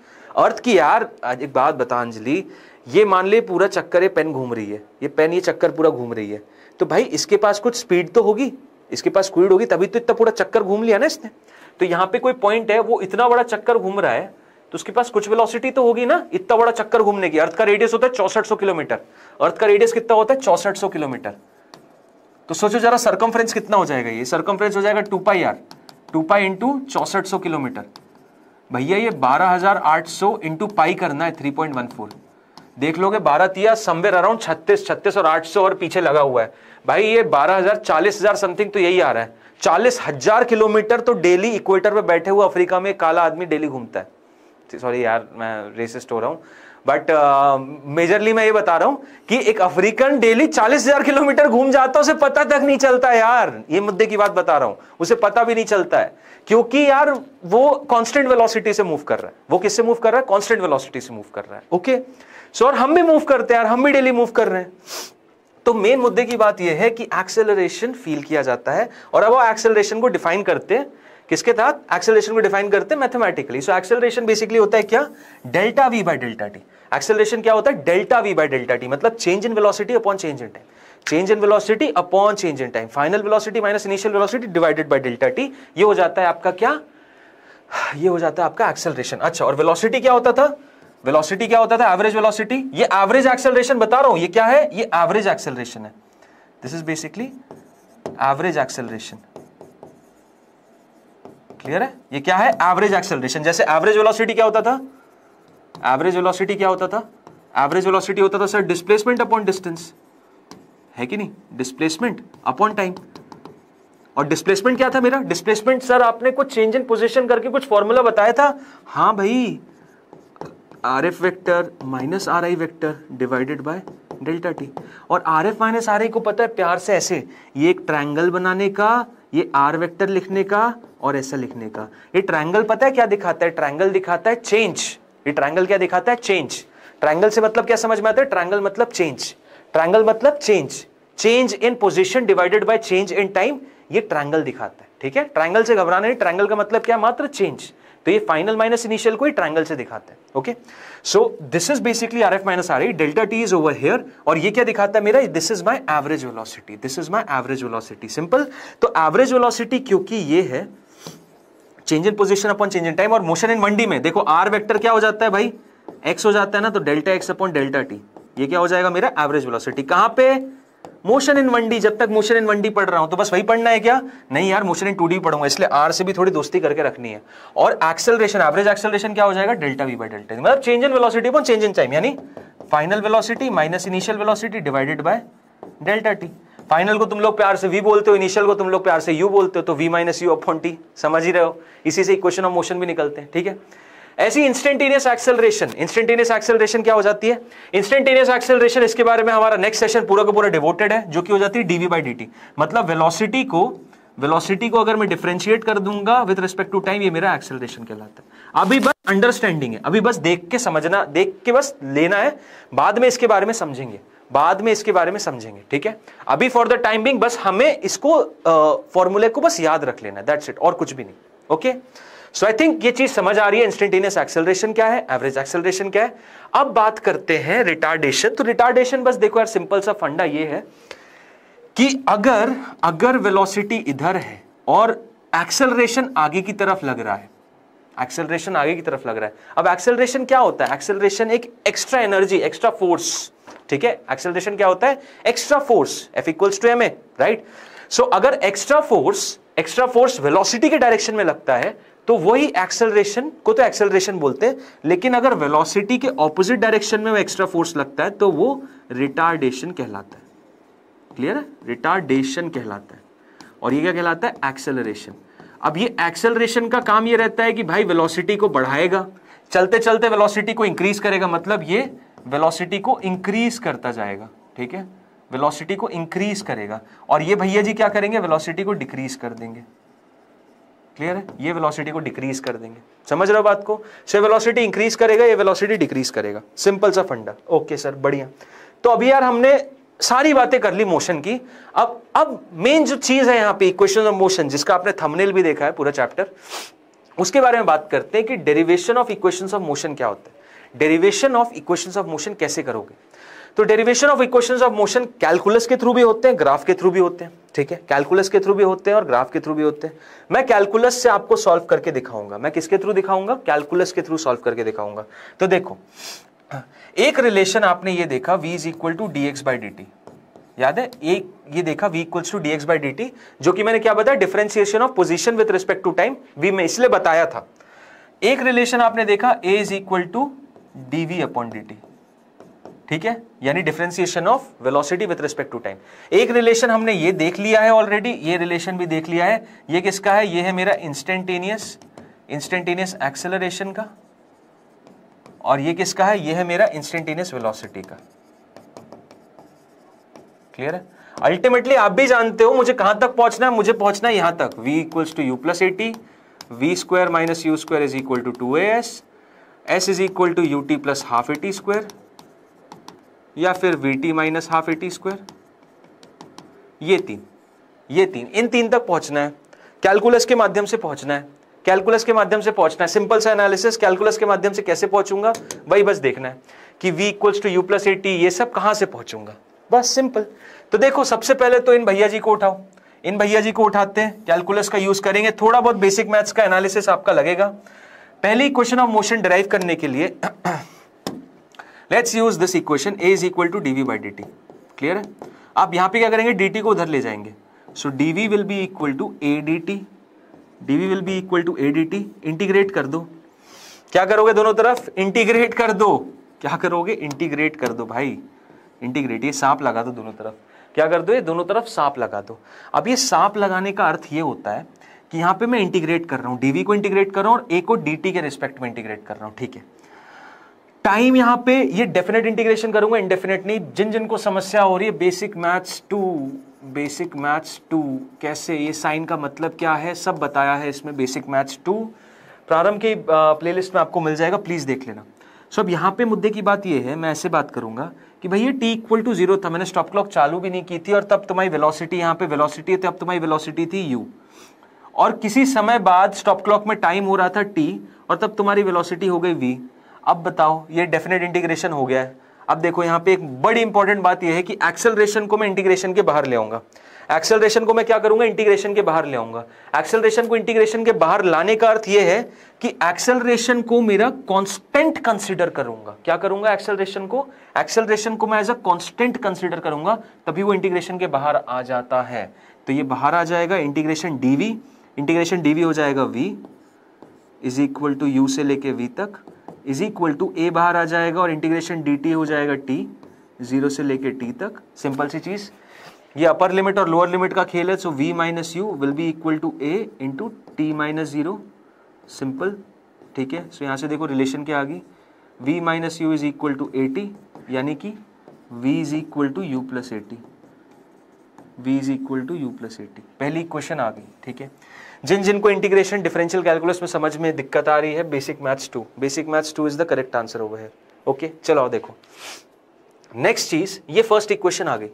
अर्थ की यार एक बात बता अंजलि ये मान ले पूरा चक्कर ये पेन घूम रही है ये पेन ये चक्कर पूरा घूम रही है तो भाई इसके पास कुछ स्पीड तो होगी इसके पास स्पीड होगी तभी तो इतना पूरा चक्कर घूम लिया ना इसने तो यहाँ पे कोई पॉइंट है वो इतना बड़ा चक्कर घूम रहा है तो उसके पास कुछ वेलोसिटी तो होगी ना इतना बड़ा चक्कर घूमने की अर्थ का रेडियस होता है चौसठ किलोमीटर अर्थ का रेडियस कितना होता है चौसठ किलोमीटर तो सोचो जरा सरकमफ्रेंस कितना हो जाएगा ये सरकमफ्रेंस हो जाएगा two pi r two pi into चौसठ किलोमीटर भैया ये बारह हजार आठ सौ इंटू पाई करना है थ्री पॉइंट वन फोर देख लोगे बारह तिया समवेयर अराउंड छत्तीस छत्तीस और आठ सौ और पीछे लगा हुआ है भाई ये बारह हजार चालीस हजार समथिंग तो यही आ रहा है चालीस हजार किलोमीटर तो डेली इक्वेटर पे बैठे हुए अफ्रीका में काला आदमी डेली घूमता है सॉरी यार मैं रेसिस्ट हो रहा हूँ बट मेजरली uh, मैं ये बता रहा हूँ कि एक अफ्रीकन डेली चालीस हजार किलोमीटर घूम जाता है उसे पता तक नहीं चलता यार ये मुद्दे की बात बता रहा हूँ उसे पता भी नहीं चलता है क्योंकि यार वो कांस्टेंट वेलोसिटी से मूव कर रहा है वो किससे मूव कर रहा है कांस्टेंट वेलोसिटी से मूव कर रहा है ओके okay? सो और हम भी मूव करते हैं और हम भी डेली मूव कर रहे हैं तो मेन मुद्दे की बात यह है कि एक्सेलरेशन फील किया जाता है और अब वो एक्सेलरेशन को डिफाइन करते हैं किसके तहत एक्सेलरेशन को डिफाइन करते हैं मैथमेटिकली सो एक्सेलरेशन बेसिकली होता है क्या delta V by delta T acceleration क्या होता है delta V by delta T मतलब change in velocity upon change in time change in velocity upon change in time final velocity minus initial velocity divided by delta T ये हो जाता है आपका क्या ये हो जाता है आपका एक्सेलरेशन अच्छा और वेलोसिटी क्या होता था वेलोसिटी क्या होता था एवरेज वेलोसिटी ये एवरेज एक्सेलरेशन बता रहा हूं ये क्या है ये एवरेज एक्सेलरेशन है this is basically average acceleration clear है ये क्या है एवरेज एक्सेलरेशन जैसे एवरेज वेलोसिटी क्या होता था एवरेज वेलोसिटी क्या होता था एवरेज वेलोसिटी होता था सर डिस्प्लेसमेंट अपॉन डिस्टेंस है कि नहीं डिस्प्लेसमेंट अपॉन टाइम और डिस्प्लेसमेंट क्या था मेरा डिस्प्लेसमेंट सर आपने कुछ चेंज इन पोजीशन करके कुछ फॉर्मूला बताया था हाँ भाई R F vector minus are I vector divided by delta T और R F minus are I को पता है प्यार से ऐसे ये एक ट्रायंगल बनाने का ये आर वैक्टर लिखने का और ऐसा लिखने का ये ट्रायंगल पता है क्या दिखाता है ट्रायंगल दिखाता है चेंज ये ट्रायंगल क्या दिखाता है चेंज ट्रायंगल से मतलब क्या समझ में आता है ट्रायंगल मतलब चेंज ट्रायंगल मतलब change change in position divided by change in time ये ट्रायंगल दिखाता है ठीक है ट्रायंगल से घबराना नहीं ट्रायंगल का मतलब क्या मात्र चेंज तो ये फाइनल माइनस इनिशियल को ही ट्राइंगल से दिखाते हैं okay so this is basically R F minus R A delta T is over here और ये क्या दिखाता है मेरा this is my average velocity this is my average velocity simple तो एवरेज वेलोसिटी क्योंकि ये है change in position upon change in time और मोशन इन मंडी में देखो आर वेक्टर क्या हो जाता है भाई एक्स हो जाता है ना तो delta X upon delta T ये क्या हो जाएगा मेरा एवरेज वेलोसिटी कहां पे मोशन इन वनडी जब तक मोशन इन वन पढ़ रहा हूं तो बस वही पढ़ना है क्या नहीं यार मोशन इन टू डी पढ़ूंगा इसलिए आर से भी थोड़ी दोस्ती करके रखनी है और एक्सेलरेशन एवरेज एक्सेलरेशन क्या हो जाएगा डेल्टा वी बाई डेल्टा मतलब change in velocity upon change in time यानी final velocity minus initial velocity divided by delta T final को तुम लोग प्यार से वी बोलते हो इनिशियल को तुम लोग प्यार से यू बोलते हो तो V minus U upon T समझ ही रहे हो इसी से इक्वेशन ऑफ मोशन भी निकलते हैं ठीक है ऐसी इंस्टेंटेनियस एक्सेलरेशन इंस्टेंटेनियस एक्सेलरेशन क्या हो जाती है इंस्टेंटेनियस एक्सेलरेशन इसके बारे में हमारा नेक्स्ट सेशन पूरा का पूरा डिवोटेड है जो कि हो जाती है डीवी बाई डी मतलब वेलोसिटी को वेलोसिटी को अगर मैं डिफ्रेंशिएट कर दूंगा विद रिस्पेक्ट टू टाइम ये मेरा एक्सेलरेशन कहलाता है अभी बस अंडरस्टैंडिंग है अभी बस देख के समझना देख के बस लेना है बाद में इसके बारे में समझेंगे बाद में इसके बारे में समझेंगे ठीक है अभी फॉर द टाइम बिंग बस हमें इसको फॉर्मूले को बस याद रख लेना दैट्स इट और कुछ भी नहीं okay okay? So I think ये चीज समझ आ रही है इंस्टेंटेनियस एक्सेलरेशन क्या है एवरेज एक्सेलरेशन क्या है अब बात करते हैं रिटार्डेशन तो रिटार्डेशन बस देखो यार सिंपल सा फंडा ये है कि अगर अगर वेलोसिटी इधर है और एक्सेलरेशन आगे की तरफ लग रहा है एक्सेलरेशन आगे की तरफ लग रहा है अब एक्सेलरेशन क्या होता है एक्सेलरेशन एक एक्स्ट्रा एनर्जी एक्स्ट्रा फोर्स ठीक है एक्सेलरेशन क्या होता है extra force F equals to M A right so अगर extra force extra force velocity के डायरेक्शन में लगता है तो वही एक्सेलरेशन को तो एक्सेलरेशन बोलते हैं लेकिन अगर वेलोसिटी के ऑपोजिट डायरेक्शन में वो एक्स्ट्रा फोर्स लगता है तो वो रिटार्डेशन कहलाता है क्लियर है रिटार्डेशन कहलाता है और ये क्या कहलाता है एक्सेलरेशन अब ये एक्सेलरेशन का काम ये रहता है कि भाई वेलोसिटी को बढ़ाएगा चलते चलते वेलोसिटी को इंक्रीज करेगा मतलब ये वेलोसिटी को इंक्रीज करता जाएगा ठीक है वेलोसिटी को इंक्रीज करेगा और ये भैया जी क्या करेंगे वेलोसिटी को डिक्रीज कर देंगे क्लियर है ये वेलोसिटी को डिक्रीज कर देंगे समझ रहे हो बात को सो वेलोसिटी इंक्रीज करेगा ये वेलोसिटी डिक्रीज करेगा सिंपल सा फंडा ओके सर बढ़िया तो अभी यार हमने सारी बातें कर ली मोशन की अब अब मेन जो चीज है यहाँ पे इक्वेशन ऑफ मोशन जिसका आपने थंबनेल भी देखा है पूरा चैप्टर उसके बारे में बात करते हैं कि derivation of equation of motion क्या होता है derivation of equation of motion कैसे करोगे तो derivation of equations of motion calculus के थ्रू भी होते हैं ग्राफ के थ्रू भी होते हैं ठीक है कैलकुलस के थ्रू भी होते हैं और ग्राफ के थ्रू भी होते हैं मैं कैलकुलस से आपको सॉल्व करके दिखाऊंगा मैं किसके थ्रू दिखाऊंगा कैलकुलस के थ्रू सॉल्व करके दिखाऊंगा तो देखो एक रिलेशन आपने ये देखा v is equal to D X by D T याद है एक ये देखा v equals to D X by D T जो कि मैंने क्या बताया differentiation of position with respect to time v में इसलिए बताया था एक रिलेशन आपने देखा a is equal to D V upon D T ठीक है यानी differentiation of velocity with respect to time एक रिलेशन हमने ये देख लिया है ऑलरेडी ये रिलेशन भी देख लिया है ये किसका है ये है मेरा इंस्टेंटेनियस इंस्टेंटेनियस एक्सेलरेशन का और ये किसका है ये है मेरा इंस्टेंटेनियस वेलोसिटी का क्लियर है अल्टीमेटली आप भी जानते हो मुझे कहां तक पहुंचना है मुझे पहुंचना है यहां तक v equals to U plus A T V square minus U square is equal to two A S S is equal to U T plus half A T square या फिर V T minus half A T square ये तीन ये तीन इन तीन तक पहुंचना है कैलकुलस के माध्यम से पहुंचना है कैलकुलस के माध्यम से पहुंचना है सिंपल सा एनालिसिस कैलकुलस के माध्यम से कैसे पहुंचूंगा वही बस देखना है कि v equals to U plus A T ये सब कहां से पहुंचूंगा बस सिंपल तो देखो सबसे पहले तो इन भैया जी को उठाओ इन भैया जी को उठाते हैं कैलकुलस का यूज करेंगे थोड़ा बहुत बेसिक मैथ्स का एनालिसिस आपका लगेगा पहली क्वेश्चन ऑफ मोशन डिराइव करने के लिए let's use this equation A is equal to D V by D T clear है आप यहाँ पे क्या करेंगे डी टी को उधर ले जाएंगे so D V will be equal to A D T D V will be equal to A D T integrate कर दो क्या करोगे दोनों तरफ इंटीग्रेट कर दो क्या करोगे इंटीग्रेट कर दो भाई इंटीग्रेट ये सांप लगा दो दोनों तरफ क्या कर दो ये दोनों तरफ सांप लगा दो अब ये सांप लगाने का अर्थ ये होता है कि यहाँ पे मैं इंटीग्रेट कर रहा हूँ डीवी को इंटीग्रेट कर रहा हूँ और ए को डीटी के रिस्पेक्ट में इंटीग्रेट कर रहा हूँ ठीक है टाइम यहाँ पे ये डेफिनेट इंटीग्रेशन करूंगा इनडेफिनेट नहीं जिन जिनको समस्या हो रही है basic maths two basic maths two कैसे ये साइन का मतलब क्या है सब बताया है इसमें बेसिक मैथ्स टू प्रारंभ के प्लेलिस्ट में आपको मिल जाएगा प्लीज़ देख लेना सो अब यहाँ पे मुद्दे की बात ये है मैं ऐसे बात करूंगा कि भाई ये टी इक्वल टू जीरो था मैंने स्टॉप क्लॉक चालू भी नहीं की थी और तब तुम्हारी वेलोसिटी यहाँ पे वेलोसिटी तो थी अब तुम्हारी वेलोसिटी थी यू और किसी समय बाद स्टॉप क्लॉक में टाइम हो रहा था टी और तब तुम्हारी वेलोसिटी हो गई वी अब बताओ ये डेफिनेट इंटीग्रेशन हो गया है अब देखो यहाँ पे एक बड़ी इंपॉर्टेंट बात ये है कि एक्सेलरेशन को मैं इंटीग्रेशन के बाहर ले आऊंगा एक्सेलरेशन को मैं क्या करूंगा इंटीग्रेशन के बाहर ले आऊंगा एक्सेलरेशन को इंटीग्रेशन के बाहर लाने का अर्थ यह है कि एक्सेलरेशन को मेरा कांस्टेंट कंसीडर करूंगा क्या करूंगा एक्सेलरेशन को एक्सेलरेशन को मैं एज अ कांस्टेंट कंसीडर करूंगा तभी वो इंटीग्रेशन के बाहर आ जाता है तो ये बाहर आ जाएगा इंटीग्रेशन डीवी इंटीग्रेशन डीवी हो जाएगा V is equal to U से लेके वी तक इज इक्वल टू ए बाहर आ जाएगा और इंटीग्रेशन डी हो जाएगा टी जीरो से लेके टी तक सिंपल सी चीज़ ये अपर लिमिट और लोअर लिमिट का खेल है so V minus U will be equal to A into T minus zero simple ठीक है सो so, यहाँ से देखो रिलेशन क्या आ गई V minus U is equal to A T यानी कि V is equal to U plus A T v is equal to U plus A पहली क्वेश्चन आ गई ठीक है जिन जिनको इंटीग्रेशन डिफरेंशियल कैलकुलस में समझ में दिक्कत आ रही है basic maths two basic maths two is the correct answer over है ओके चलो देखो नेक्स्ट चीज ये फर्स्ट इक्वेशन आ गई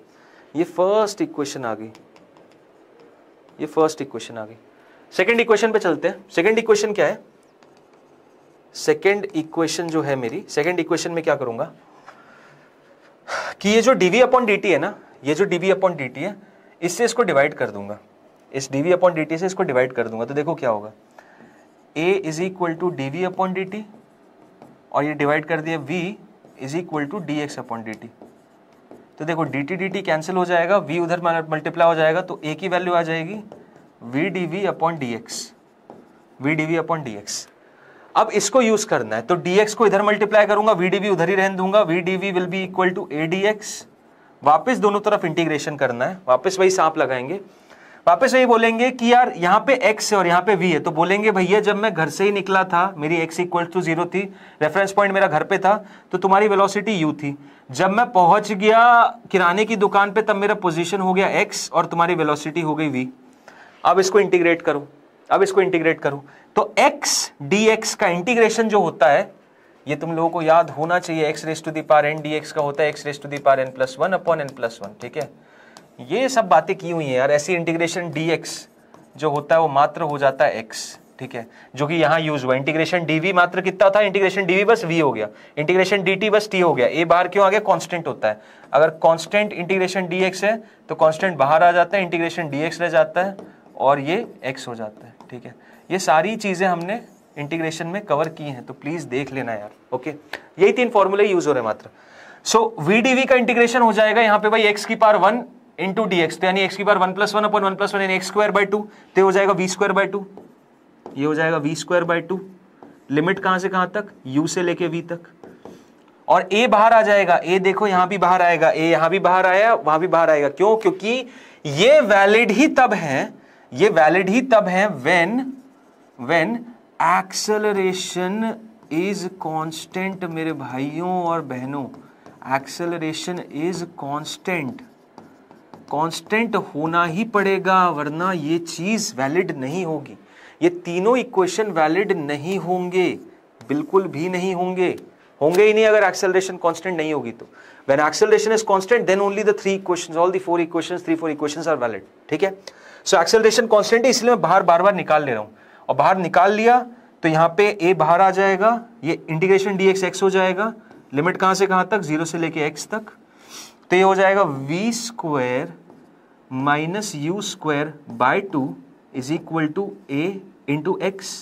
ये फर्स्ट इक्वेशन आ गई ये फर्स्ट इक्वेशन आ गई सेकेंड इक्वेशन पे चलते हैं सेकेंड इक्वेशन क्या है सेकेंड इक्वेशन जो है मेरी सेकेंड इक्वेशन में क्या करूंगा कि ये जो डीवी अपॉन डी है ना ये जो डीवी अपॉन डी है इससे इसको डिवाइड कर दूंगा इस D V upon D T से इसको डिवाइड कर दूंगा तो देखो क्या होगा A is equal to D V upon D T और ये डिवाइड कर दिया V is equal to D X upon D T तो देखो D T D T cancel हो जाएगा वी उधर मल्टीप्लाई हो जाएगा तो ए की वैल्यू आ जाएगी V D V upon D X V D V upon D X अब इसको यूज करना है तो डी एक्स को इधर मल्टीप्लाई करूंगा वी डी वी उधर ही रहने दूंगा V D V will be equal to A D X वापस दोनों तरफ इंटीग्रेशन करना है वापस वही सांप लगाएंगे वापस वही बोलेंगे कि यार यहाँ पे x है और यहाँ पे v है तो बोलेंगे भैया जब मैं घर से ही निकला था मेरी x इक्वल टू जीरो थी रेफरेंस पॉइंट मेरा घर पे था तो तुम्हारी वेलोसिटी u थी जब मैं पहुंच गया किराने की दुकान पे तब मेरा पोजीशन हो गया x और तुम्हारी वेलोसिटी हो गई v अब इसको इंटीग्रेट करो अब इसको इंटीग्रेट करो तो एक्स डी का इंटीग्रेशन जो होता है ये तुम लोगों को याद होना चाहिए X raise to the N D X का होता है X raise to the N plus one upon N plus one ठीक है ये सब बातें की हुई हैं यार ऐसी इंटीग्रेशन डी एक्स जो होता है वो मात्र हो जाता है एक्स ठीक है जो कि यहाँ यूज हुआ इंटीग्रेशन डीवी मात्र कितना था इंटीग्रेशन डीवी बस वी हो गया इंटीग्रेशन डीटी बस टी हो गया ए बाहर क्यों आ गया कांस्टेंट होता है अगर कांस्टेंट इंटीग्रेशन डीएक्स है तो कांस्टेंट बाहर आ जाता है इंटीग्रेशन डीएक्स रह जाता है और ये एक्स हो जाता है ठीक है ये सारी चीज़ें हमने इंटीग्रेशन में कवर की हैं तो प्लीज देख लेना यार ओके यही तीन फॉर्मूले यूज हो रहे हैं मात्र सो वी का इंटीग्रेशन हो जाएगा यहाँ पे भाई एक्स की power one into D X तो यानी एक्स की power one plus one upon one plus one X square by two तो हो जाएगा वी स्क्वायर बाई टू ये हो जाएगा V square by two limit कहां से कहां तक यू से लेके वी तक और ए बाहर आ जाएगा ए देखो यहां भी बाहर आएगा ए यहां भी बाहर आया वहां भी बाहर आएगा क्यों क्योंकि ये वैलिड ही तब है ये वैलिड ही तब है when when acceleration is constant मेरे भाइयों और बहनों एक्सेलरेशन इज कांस्टेंट कांस्टेंट होना ही पड़ेगा वरना ये चीज़ वैलिड नहीं होगी ये तीनों इक्वेशन वैलिड नहीं होंगे बिल्कुल भी नहीं होंगे होंगे ही नहीं अगर एक्सेलरेशन कांस्टेंट नहीं होगी तो when acceleration is constant then only the three equations all the four equations three four equations are valid ठीक है सो एक्सेलरेशन कांस्टेंट है इसलिए मैं बाहर बार बार निकाल ले रहा हूँ और बाहर निकाल लिया तो यहाँ पे ए बाहर आ जाएगा ये इंटीग्रेशन डी एक्स हो जाएगा लिमिट कहाँ से कहाँ तक जीरो से लेके एक्स तक तो ये हो जाएगा V square minus U square by two is equal to A into X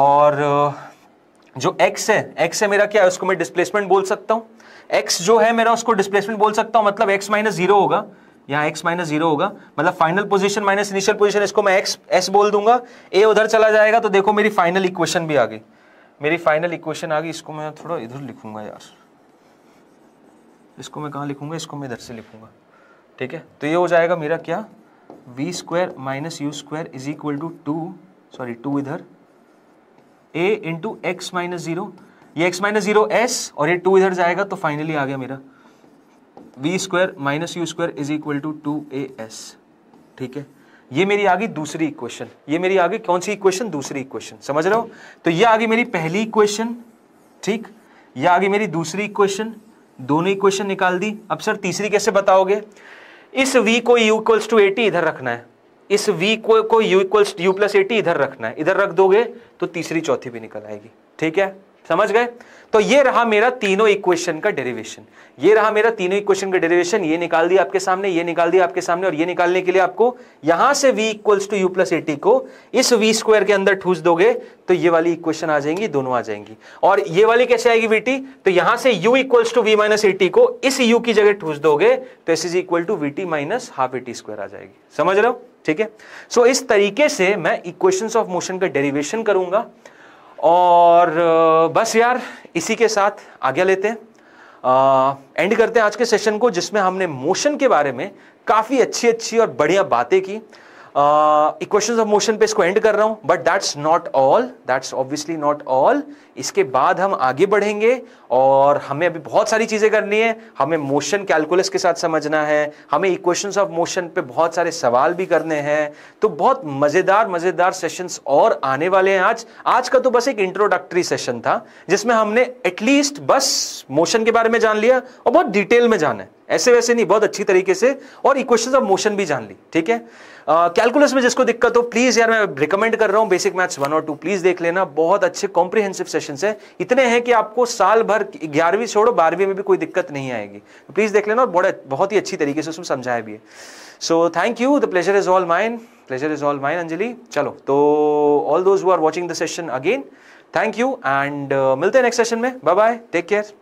और uh, जो x है x है मेरा क्या है उसको मैं डिस्प्लेसमेंट बोल सकता हूँ x जो है मेरा उसको डिस्प्लेसमेंट बोल सकता हूँ मतलब x माइनस जीरो होगा यहाँ एक्स माइनस जीरो होगा मतलब final position minus initial position इसको मैं एक्स एस बोल दूंगा ए उधर चला जाएगा तो देखो मेरी फाइनल इक्वेशन भी आ गई मेरी फाइनल इक्वेशन आ गई इसको मैं थोड़ा इधर लिखूंगा यार इसको मैं कहाँ लिखूंगा इसको मैं इधर से लिखूंगा ठीक है तो ये हो जाएगा मेरा क्या V square minus U square is equal to two sorry two इधर A into X minus zero ये एक्स माइनस जीरो एस और ये टू इधर जाएगा तो फाइनली आ गया मेरा V square minus U square is equal to two A S ठीक है ये मेरी आ गई दूसरी इक्वेशन ये मेरी आ गई कौन सी इक्वेशन दूसरी इक्वेशन समझ रहे हो तो ये आ गई मेरी पहली इक्वेशन ठीक ये आ गई मेरी दूसरी इक्वेशन दोनों इक्वेशन निकाल दी अब सर तीसरी कैसे बताओगे इस v को u इक्वल्स टू एटी इधर रखना है इस v को को u equals U plus A T इधर रखना है इधर रख दोगे तो तीसरी चौथी भी निकल आएगी ठीक है समझ गए तो ये रहा मेरा तीनों इक्वेशन का डेरिवेशन ये रहा मेरा तीनों इक्वेशन का डेरिवेशन ये निकाल दिया आपके सामने ये निकाल दिया आपके सामने और ये निकालने के लिए आपको यहां से v equals to U plus A T को इस v स्क्वायर के अंदर ठूस दोगे तो ये वाली इक्वेशन आ जाएंगी दोनों आ जाएंगी और ये वाली कैसे आएगी वीटी तो यहां से u equals to V minus A T को इस u की जगह ठूस दोगे तो S is equal to V T minus half A T square आ जाएगी समझ रहे हो ठीक है सो इस तरीके से मैं इक्वेशन ऑफ मोशन का डेरिवेशन करूंगा और बस यार इसी के साथ आगे लेते हैं एंड करते हैं आज के सेशन को जिसमें हमने मोशन के बारे में काफ़ी अच्छी अच्छी और बढ़िया बातें की इक्वेशंस ऑफ मोशन पे इसको एंड कर रहा हूं but that's not all that's obviously not all इसके बाद हम आगे बढ़ेंगे और हमें अभी बहुत सारी चीज़ें करनी है हमें मोशन कैलकुलस के साथ समझना है हमें इक्वेशंस ऑफ मोशन पे बहुत सारे सवाल भी करने हैं तो बहुत मज़ेदार मज़ेदार सेशंस और आने वाले हैं आज आज का तो बस एक इंट्रोडक्टरी सेशन था जिसमें हमने एटलीस्ट बस मोशन के बारे में जान लिया और बहुत डिटेल में जाना है ऐसे वैसे नहीं बहुत अच्छी तरीके से और इक्वेशंस ऑफ मोशन भी जान ली ठीक है कैलकुलस में जिसको दिक्कत हो प्लीज़ यार मैं रिकमेंड कर रहा हूं बेसिक मैथ्स वन और टू प्लीज़ देख लेना बहुत अच्छे कॉम्प्रिहेंसिव सेशन से इतने हैं कि आपको साल भर ग्यारहवीं छोड़ो बारहवीं में भी कोई दिक्कत नहीं आएगी तो प्लीज़ देख लेना और बड़े बहुत ही अच्छी तरीके से उसमें समझाया भी है so thank you the pleasure is all mine pleasure is all mine Anjali चलो तो all those who are watching the session again thank you and मिलते हैं नेक्स्ट सेशन में बाय बाय टेक केयर